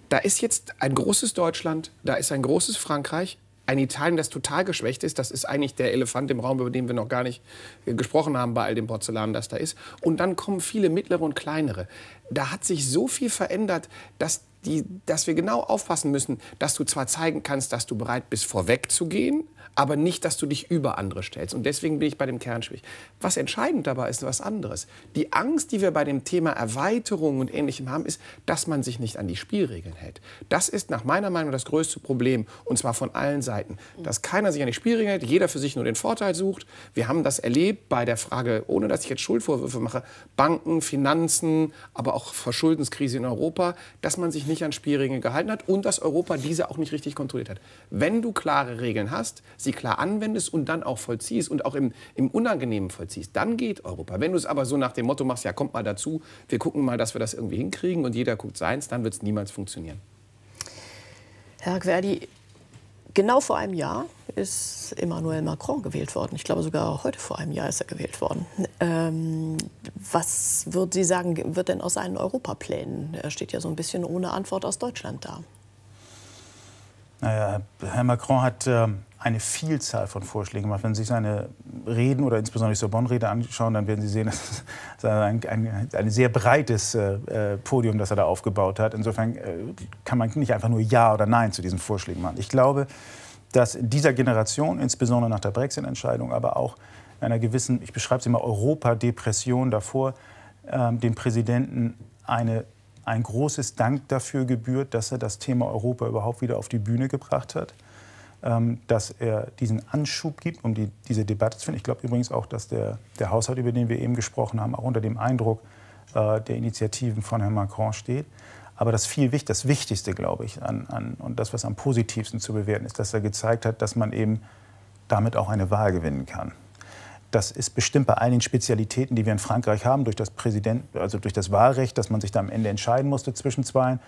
da ist jetzt ein großes Deutschland, da ist ein großes Frankreich, ein Italien, das total geschwächt ist. Das ist eigentlich der Elefant im Raum, über den wir noch gar nicht äh, gesprochen haben bei all dem Porzellan, das da ist. Und dann kommen viele mittlere und kleinere. Da hat sich so viel verändert, dass die, dass wir genau aufpassen müssen, dass du zwar zeigen kannst, dass du bereit bist, vorwegzugehen, aber nicht, dass du dich über andere stellst. Und deswegen bin ich bei dem Kernschwierig. Was entscheidend dabei ist, was anderes. Die Angst, die wir bei dem Thema Erweiterung und Ähnlichem haben, ist, dass man sich nicht an die Spielregeln hält. Das ist nach meiner Meinung das größte Problem, und zwar von allen Seiten. Dass keiner sich an die Spielregeln hält, jeder für sich nur den Vorteil sucht. Wir haben das erlebt bei der Frage, ohne dass ich jetzt Schuldvorwürfe mache, Banken, Finanzen, aber auch Verschuldenskrise in Europa, dass man sich nicht an Spielregeln gehalten hat und dass Europa diese auch nicht richtig kontrolliert hat. Wenn du klare Regeln hast, sie klar anwendest und dann auch vollziehst und auch im, im Unangenehmen vollziehst, dann geht Europa. Wenn du es aber so nach dem Motto machst, ja, kommt mal dazu, wir gucken mal, dass wir das irgendwie hinkriegen und jeder guckt seins, dann wird es niemals funktionieren. Herr Gverdi, genau vor einem Jahr ist Emmanuel Macron gewählt worden. Ich glaube, sogar heute vor einem Jahr ist er gewählt worden. Ähm, was würden Sie sagen, wird denn aus seinen Europaplänen? Er steht ja so ein bisschen ohne Antwort aus Deutschland da. Naja, Herr Macron hat ähm, eine Vielzahl von Vorschlägen gemacht. Wenn Sie sich seine Reden oder insbesondere die Sorbonne-Rede anschauen, dann werden Sie sehen, das ist ein, ein, ein sehr breites äh, äh, Podium, das er da aufgebaut hat. Insofern äh, kann man nicht einfach nur Ja oder Nein zu diesen Vorschlägen machen. Ich glaube, dass in dieser Generation, insbesondere nach der Brexit-Entscheidung, aber auch einer gewissen, ich beschreibe sie mal, Europa-Depression davor, ähm, dem Präsidenten eine ein großes Dank dafür gebührt, dass er das Thema Europa überhaupt wieder auf die Bühne gebracht hat, ähm, dass er diesen Anschub gibt, um die, diese Debatte zu führen. Ich glaube übrigens auch, dass der, der Haushalt, über den wir eben gesprochen haben, auch unter dem Eindruck äh, der Initiativen von Herrn Macron steht. Aber das viel das Wichtigste, glaube ich, an, an, und das, was am positivsten zu bewerten ist, dass er gezeigt hat, dass man eben damit auch eine Wahl gewinnen kann. Das ist bestimmt bei einigen Spezialitäten, die wir in Frankreich haben, durch das, Präsident, also durch das Wahlrecht, dass man sich da am Ende entscheiden musste zwischen zwei.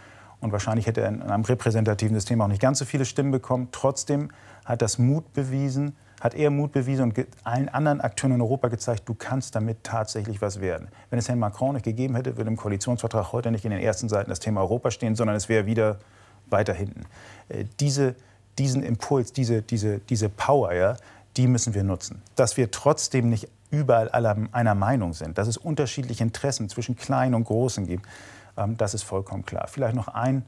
Und wahrscheinlich hätte er in einem repräsentativen System auch nicht ganz so viele Stimmen bekommen. Trotzdem hat das Mut bewiesen, hat er Mut bewiesen und allen anderen Akteuren in Europa gezeigt, du kannst damit tatsächlich was werden. Wenn es Herrn Macron nicht gegeben hätte, würde im Koalitionsvertrag heute nicht in den ersten Seiten das Thema Europa stehen, sondern es wäre wieder weiter hinten. Äh, diese, diesen Impuls, diese, diese, diese Power, ja, die müssen wir nutzen. Dass wir trotzdem nicht überall aller, einer Meinung sind, dass es unterschiedliche Interessen zwischen Kleinen und Großen gibt, ähm, das ist vollkommen klar. Vielleicht noch ein,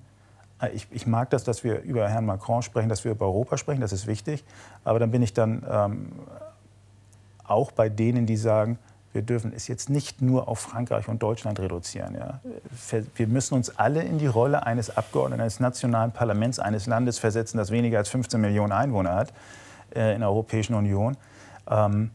äh, ich, ich, mag das, dass wir über Herrn Macron sprechen, dass wir über Europa sprechen, das ist wichtig, aber dann bin ich dann ähm, auch bei denen, die sagen, wir dürfen es jetzt nicht nur auf Frankreich und Deutschland reduzieren. Ja. Wir müssen uns alle in die Rolle eines Abgeordneten eines nationalen Parlaments eines Landes versetzen, das weniger als 15 Millionen Einwohner hat. Äh, in der Europäischen Union. Ähm,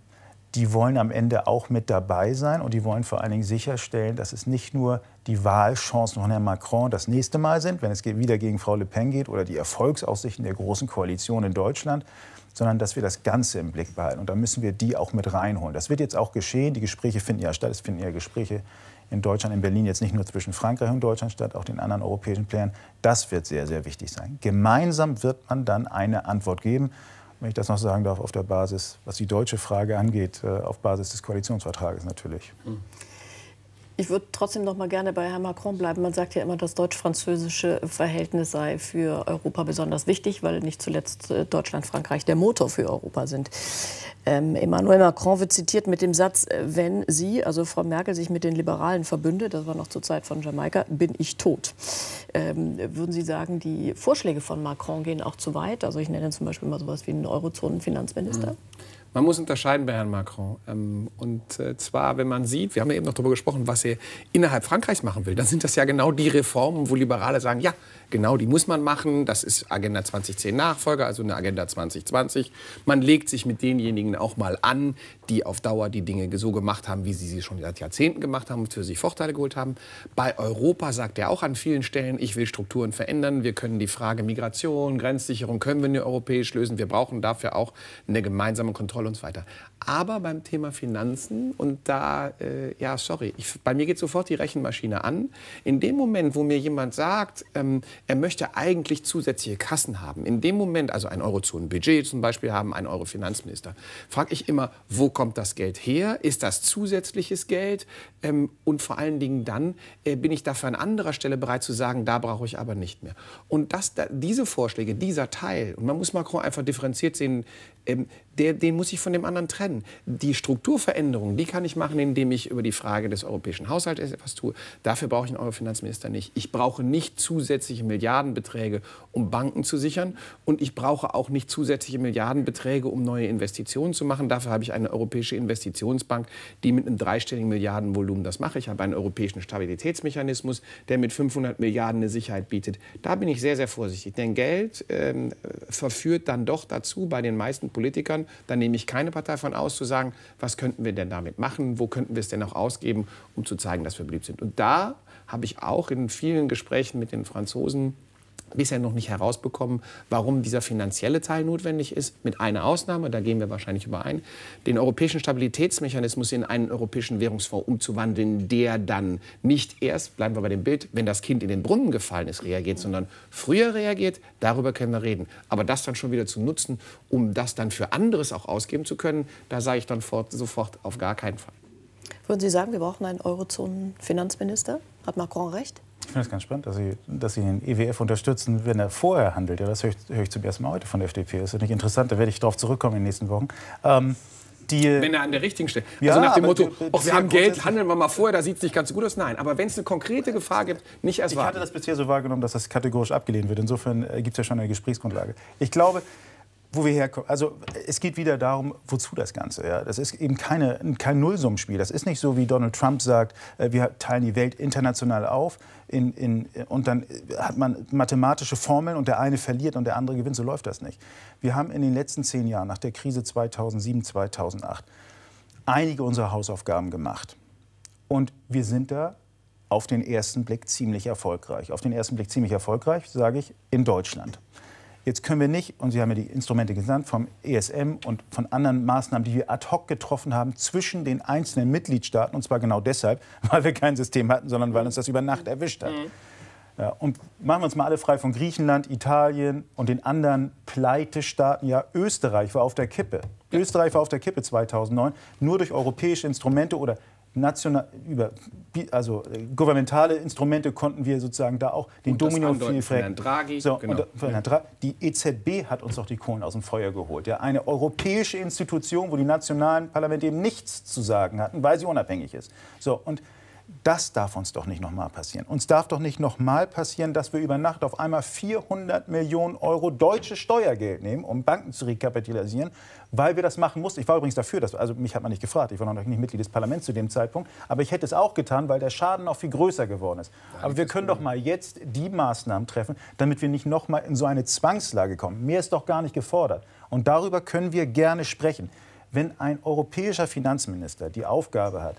die wollen am Ende auch mit dabei sein und die wollen vor allen Dingen sicherstellen, dass es nicht nur die Wahlchancen von Herrn Macron das nächste Mal sind, wenn es wieder gegen Frau Le Pen geht oder die Erfolgsaussichten der großen Koalition in Deutschland, sondern dass wir das Ganze im Blick behalten. Und da müssen wir die auch mit reinholen. Das wird jetzt auch geschehen. Die Gespräche finden ja statt. Es finden ja Gespräche in Deutschland, in Berlin, jetzt nicht nur zwischen Frankreich und Deutschland statt, auch den anderen europäischen Playern. Das wird sehr, sehr wichtig sein. Gemeinsam wird man dann eine Antwort geben wenn ich das noch sagen darf, auf der Basis, was die deutsche Frage angeht, äh, auf Basis des Koalitionsvertrages natürlich. Mhm. Ich würde trotzdem noch mal gerne bei Herrn Macron bleiben. Man sagt ja immer, das deutsch-französische Verhältnis sei für Europa besonders wichtig, weil nicht zuletzt äh, Deutschland, Frankreich der Motor für Europa sind. Ähm, Emmanuel Macron wird zitiert mit dem Satz, äh, wenn Sie, also Frau Merkel, sich mit den Liberalen verbünde, das war noch zur Zeit von Jamaika, bin ich tot. Ähm, würden Sie sagen, die Vorschläge von Macron gehen auch zu weit? Also ich nenne zum Beispiel mal sowas wie einen Eurozonen-Finanzminister. Mhm. Man muss unterscheiden bei Herrn Macron. Ähm, und äh, zwar, wenn man sieht, wir haben ja eben noch darüber gesprochen, was er innerhalb Frankreichs machen will, dann sind das ja genau die Reformen, wo Liberale sagen, ja, Genau, die muss man machen. Das ist Agenda 2010 Nachfolger, also eine Agenda 2020. Man legt sich mit denjenigen auch mal an, die auf Dauer die Dinge so gemacht haben, wie sie sie schon seit Jahrzehnten gemacht haben und für sich Vorteile geholt haben. Bei Europa sagt er auch an vielen Stellen, ich will Strukturen verändern. Wir können die Frage Migration, Grenzsicherung, können wir nur europäisch lösen. Wir brauchen dafür auch eine gemeinsame Kontrolle und so weiter. Aber beim Thema Finanzen und da, äh, ja, sorry, ich, bei mir geht sofort die Rechenmaschine an. In dem Moment, wo mir jemand sagt, ähm, er möchte eigentlich zusätzliche Kassen haben. In dem Moment, also ein Eurozonenbudget zum Beispiel haben, ein Eurofinanzminister, frage ich immer, wo kommt das Geld her? Ist das zusätzliches Geld? Ähm, und vor allen Dingen dann äh, bin ich dafür an anderer Stelle bereit zu sagen, da brauche ich aber nicht mehr. Und das, diese Vorschläge, dieser Teil, und man muss Macron einfach differenziert sehen, ähm, der, den muss ich von dem anderen trennen. Die Strukturveränderung, die kann ich machen, indem ich über die Frage des europäischen Haushalts etwas tue. Dafür brauche ich einen Eurofinanzminister nicht. Ich brauche nicht zusätzliche Milliardenbeträge, um Banken zu sichern. Und ich brauche auch nicht zusätzliche Milliardenbeträge, um neue Investitionen zu machen. Dafür habe ich eine Europäische Investitionsbank, die mit einem dreistelligen Milliardenvolumen das mache. Ich habe einen europäischen Stabilitätsmechanismus, der mit 500 Milliarden eine Sicherheit bietet. Da bin ich sehr, sehr vorsichtig. Denn Geld ähm, verführt dann doch dazu, bei den meisten Politikern, da nehme ich keine Partei von aus, zu sagen, was könnten wir denn damit machen, wo könnten wir es denn auch ausgeben, um zu zeigen, dass wir beliebt sind. Und da habe ich auch in vielen Gesprächen mit den Franzosen bisher noch nicht herausbekommen, warum dieser finanzielle Teil notwendig ist, mit einer Ausnahme, da gehen wir wahrscheinlich überein, den europäischen Stabilitätsmechanismus in einen europäischen Währungsfonds umzuwandeln, der dann nicht erst, bleiben wir bei dem Bild, wenn das Kind in den Brunnen gefallen ist, reagiert, sondern früher reagiert, darüber können wir reden. Aber das dann schon wieder zu nutzen, um das dann für anderes auch ausgeben zu können, da sage ich dann fort, sofort auf gar keinen Fall. Würden Sie sagen, wir brauchen einen Eurozonen-Finanzminister? Hat Macron recht? Ich finde es ganz spannend, dass Sie, dass Sie den EWF unterstützen, wenn er vorher handelt. Ja, das höre ich, höre ich zum ersten Mal heute von der FDP. Das ist nicht interessant, da werde ich darauf zurückkommen in den nächsten Wochen. Ähm, wenn er an der richtigen Stelle. Ja, also nach dem Motto, die, die, wir haben Geld, handeln wir mal vorher, da sieht es nicht ganz so gut aus. Nein, aber wenn es eine konkrete Gefahr gibt, nicht erst warten. Ich hatte das bisher so wahrgenommen, dass das kategorisch abgelehnt wird. Insofern äh, gibt es ja schon eine Gesprächsgrundlage. Ich glaube, wo wir herkommen. Also es geht wieder darum, wozu das Ganze. Ja? Das ist eben keine, kein Nullsummspiel. Das ist nicht so, wie Donald Trump sagt, äh, wir teilen die Welt international auf in, in, und dann äh, hat man mathematische Formeln und der eine verliert und der andere gewinnt. So läuft das nicht. Wir haben in den letzten zehn Jahren, nach der Krise 2007, 2008, einige unserer Hausaufgaben gemacht. Und wir sind da auf den ersten Blick ziemlich erfolgreich. Auf den ersten Blick ziemlich erfolgreich, sage ich, in Deutschland. Jetzt können wir nicht, und Sie haben ja die Instrumente genannt, vom ESM und von anderen Maßnahmen, die wir ad hoc getroffen haben, zwischen den einzelnen Mitgliedstaaten, und zwar genau deshalb, weil wir kein System hatten, sondern weil uns das über Nacht erwischt hat. Mhm. Ja, und machen wir uns mal alle frei von Griechenland, Italien und den anderen Pleitestaaten. Ja, Österreich war auf der Kippe. Ja. Österreich war auf der Kippe 2009, nur durch europäische Instrumente oder national, über also äh, gouvernementale Instrumente konnten wir sozusagen da auch den Domino-Effekt. So, genau. ja. Äh, die EZB hat uns doch die Kohlen aus dem Feuer geholt. Ja, eine europäische Institution, wo die nationalen Parlamente eben nichts zu sagen hatten, weil sie unabhängig ist. So und das darf uns doch nicht nochmal passieren. Uns darf doch nicht nochmal passieren, dass wir über Nacht auf einmal 400 Millionen Euro deutsches Steuergeld nehmen, um Banken zu rekapitalisieren, weil wir das machen mussten. Ich war übrigens dafür, dass, also mich hat man nicht gefragt, ich war noch nicht Mitglied des Parlaments zu dem Zeitpunkt, aber ich hätte es auch getan, weil der Schaden noch viel größer geworden ist. Ja, aber wir können doch mal jetzt die Maßnahmen treffen, damit wir nicht nochmal in so eine Zwangslage kommen. Mehr ist doch gar nicht gefordert. Und darüber können wir gerne sprechen. Wenn ein europäischer Finanzminister die Aufgabe hat,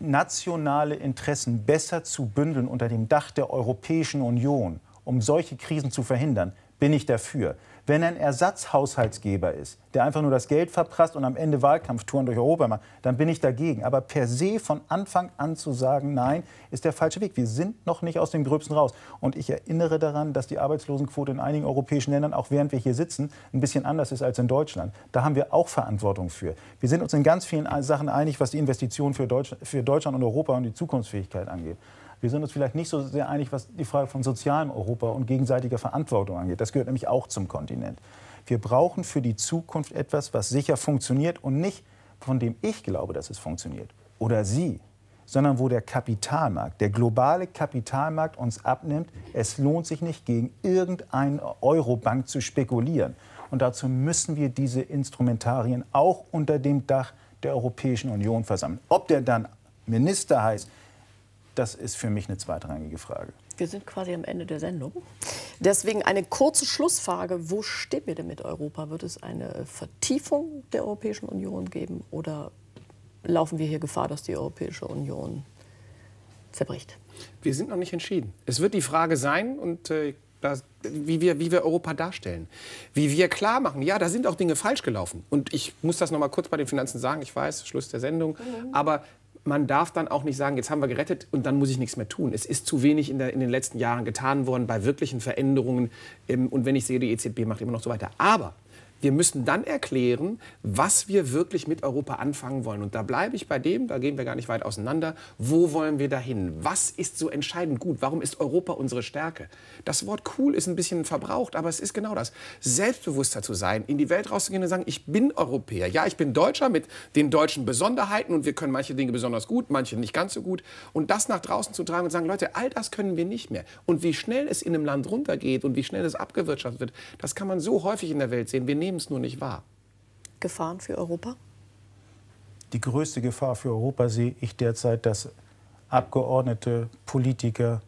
nationale Interessen besser zu bündeln unter dem Dach der Europäischen Union, um solche Krisen zu verhindern, bin ich dafür. Wenn ein Ersatzhaushaltsgeber ist, der einfach nur das Geld verprasst und am Ende Wahlkampftouren durch Europa macht, dann bin ich dagegen. Aber per se von Anfang an zu sagen, nein, ist der falsche Weg. Wir sind noch nicht aus dem Gröbsten raus. Und ich erinnere daran, dass die Arbeitslosenquote in einigen europäischen Ländern, auch während wir hier sitzen, ein bisschen anders ist als in Deutschland. Da haben wir auch Verantwortung für. Wir sind uns in ganz vielen Sachen einig, was die Investitionen für, Deutschland und Europa und die Zukunftsfähigkeit angeht. Wir sind uns vielleicht nicht so sehr einig, was die Frage von sozialem Europa und gegenseitiger Verantwortung angeht. Das gehört nämlich auch zum Kontinent. Wir brauchen für die Zukunft etwas, was sicher funktioniert und nicht von dem ich glaube, dass es funktioniert oder Sie, sondern wo der Kapitalmarkt, der globale Kapitalmarkt uns abnimmt, es lohnt sich nicht, gegen irgendeine Eurobank zu spekulieren. Und dazu müssen wir diese Instrumentarien auch unter dem Dach der Europäischen Union versammeln. Ob der dann Minister heißt, das ist für mich eine zweitrangige Frage. Wir sind quasi am Ende der Sendung. Deswegen eine kurze Schlussfrage. Wo stehen wir denn mit Europa? Wird es eine Vertiefung der Europäischen Union geben oder laufen wir hier Gefahr, dass die Europäische Union zerbricht? Wir sind noch nicht entschieden. Es wird die Frage sein und äh, das, wie, wir, wie wir Europa darstellen, wie wir klar machen, ja, da sind auch Dinge falsch gelaufen. Und ich muss das noch mal kurz bei den Finanzen sagen, ich weiß, Schluss der Sendung, mhm. aber man darf dann auch nicht sagen, jetzt haben wir gerettet und dann muss ich nichts mehr tun. Es ist zu wenig in, der, in den letzten Jahren getan worden bei wirklichen Veränderungen. Ähm, und wenn ich sehe, die EZB macht immer noch so weiter. Aber wir müssen dann erklären, was wir wirklich mit Europa anfangen wollen. Und da bleibe ich bei dem, da gehen wir gar nicht weit auseinander. Wo wollen wir dahin? Was ist so entscheidend gut? Warum ist Europa unsere Stärke? Das Wort cool ist ein bisschen verbraucht, aber es ist genau das. Selbstbewusster zu sein, in die Welt rauszugehen und sagen, ich bin Europäer. Ja, ich bin Deutscher mit den deutschen Besonderheiten und wir können manche Dinge besonders gut, manche nicht ganz so gut. Und das nach draußen zu tragen und sagen, Leute, all das können wir nicht mehr. Und wie schnell es in einem Land runtergeht und wie schnell es abgewirtschaftet wird, das kann man so häufig in der Welt sehen. Wir nehmen nehmen es nur nicht wahr. Gefahren für Europa? Die größte Gefahr für Europa sehe ich derzeit, dass Abgeordnete, Politiker,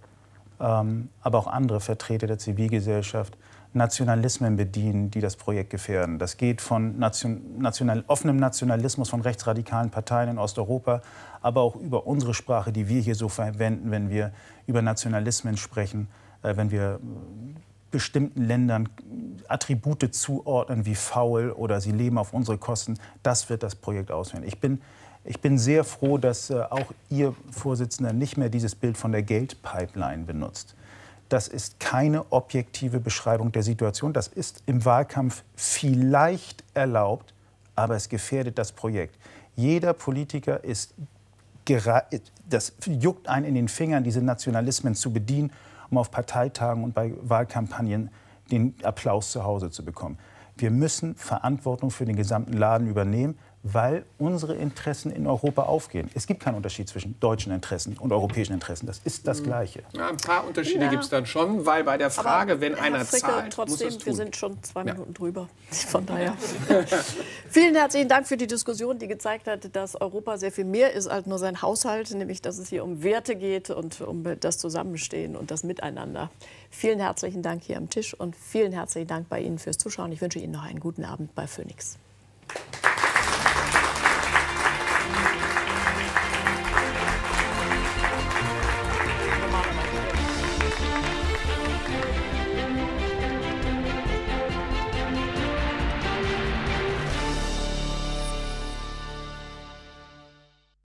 ähm, aber auch andere Vertreter der Zivilgesellschaft Nationalismen bedienen, die das Projekt gefährden. Das geht von Nation, national, offenem Nationalismus von rechtsradikalen Parteien in Osteuropa, aber auch über unsere Sprache, die wir hier so verwenden, wenn wir über Nationalismen sprechen, äh, wenn wir bestimmten Ländern Attribute zuordnen wie faul oder sie leben auf unsere Kosten. Das wird das Projekt ausführen. Ich bin, ich bin sehr froh, dass äh, auch Ihr Vorsitzender nicht mehr dieses Bild von der Geldpipeline benutzt. Das ist keine objektive Beschreibung der Situation. Das ist im Wahlkampf vielleicht erlaubt, aber es gefährdet das Projekt. Jeder Politiker ist das juckt einen in den Fingern, diese Nationalismen zu bedienen um auf Parteitagen und bei Wahlkampagnen den Applaus zu Hause zu bekommen. Wir müssen Verantwortung für den gesamten Laden übernehmen weil unsere Interessen in Europa aufgehen. Es gibt keinen Unterschied zwischen deutschen Interessen und europäischen Interessen. Das ist das hm. Gleiche. Ja, ein paar Unterschiede ja. gibt es dann schon, weil bei der Frage, Aber wenn Herr einer Fricke, zahlt, trotzdem, wir sind schon zwei ja. Minuten drüber. Von daher. Vielen herzlichen Dank für die Diskussion, die gezeigt hat, dass Europa sehr viel mehr ist als nur sein Haushalt, nämlich dass es hier um Werte geht und um das Zusammenstehen und das Miteinander. Vielen herzlichen Dank hier am Tisch und vielen herzlichen Dank bei Ihnen fürs Zuschauen. Ich wünsche Ihnen noch einen guten Abend bei Phoenix.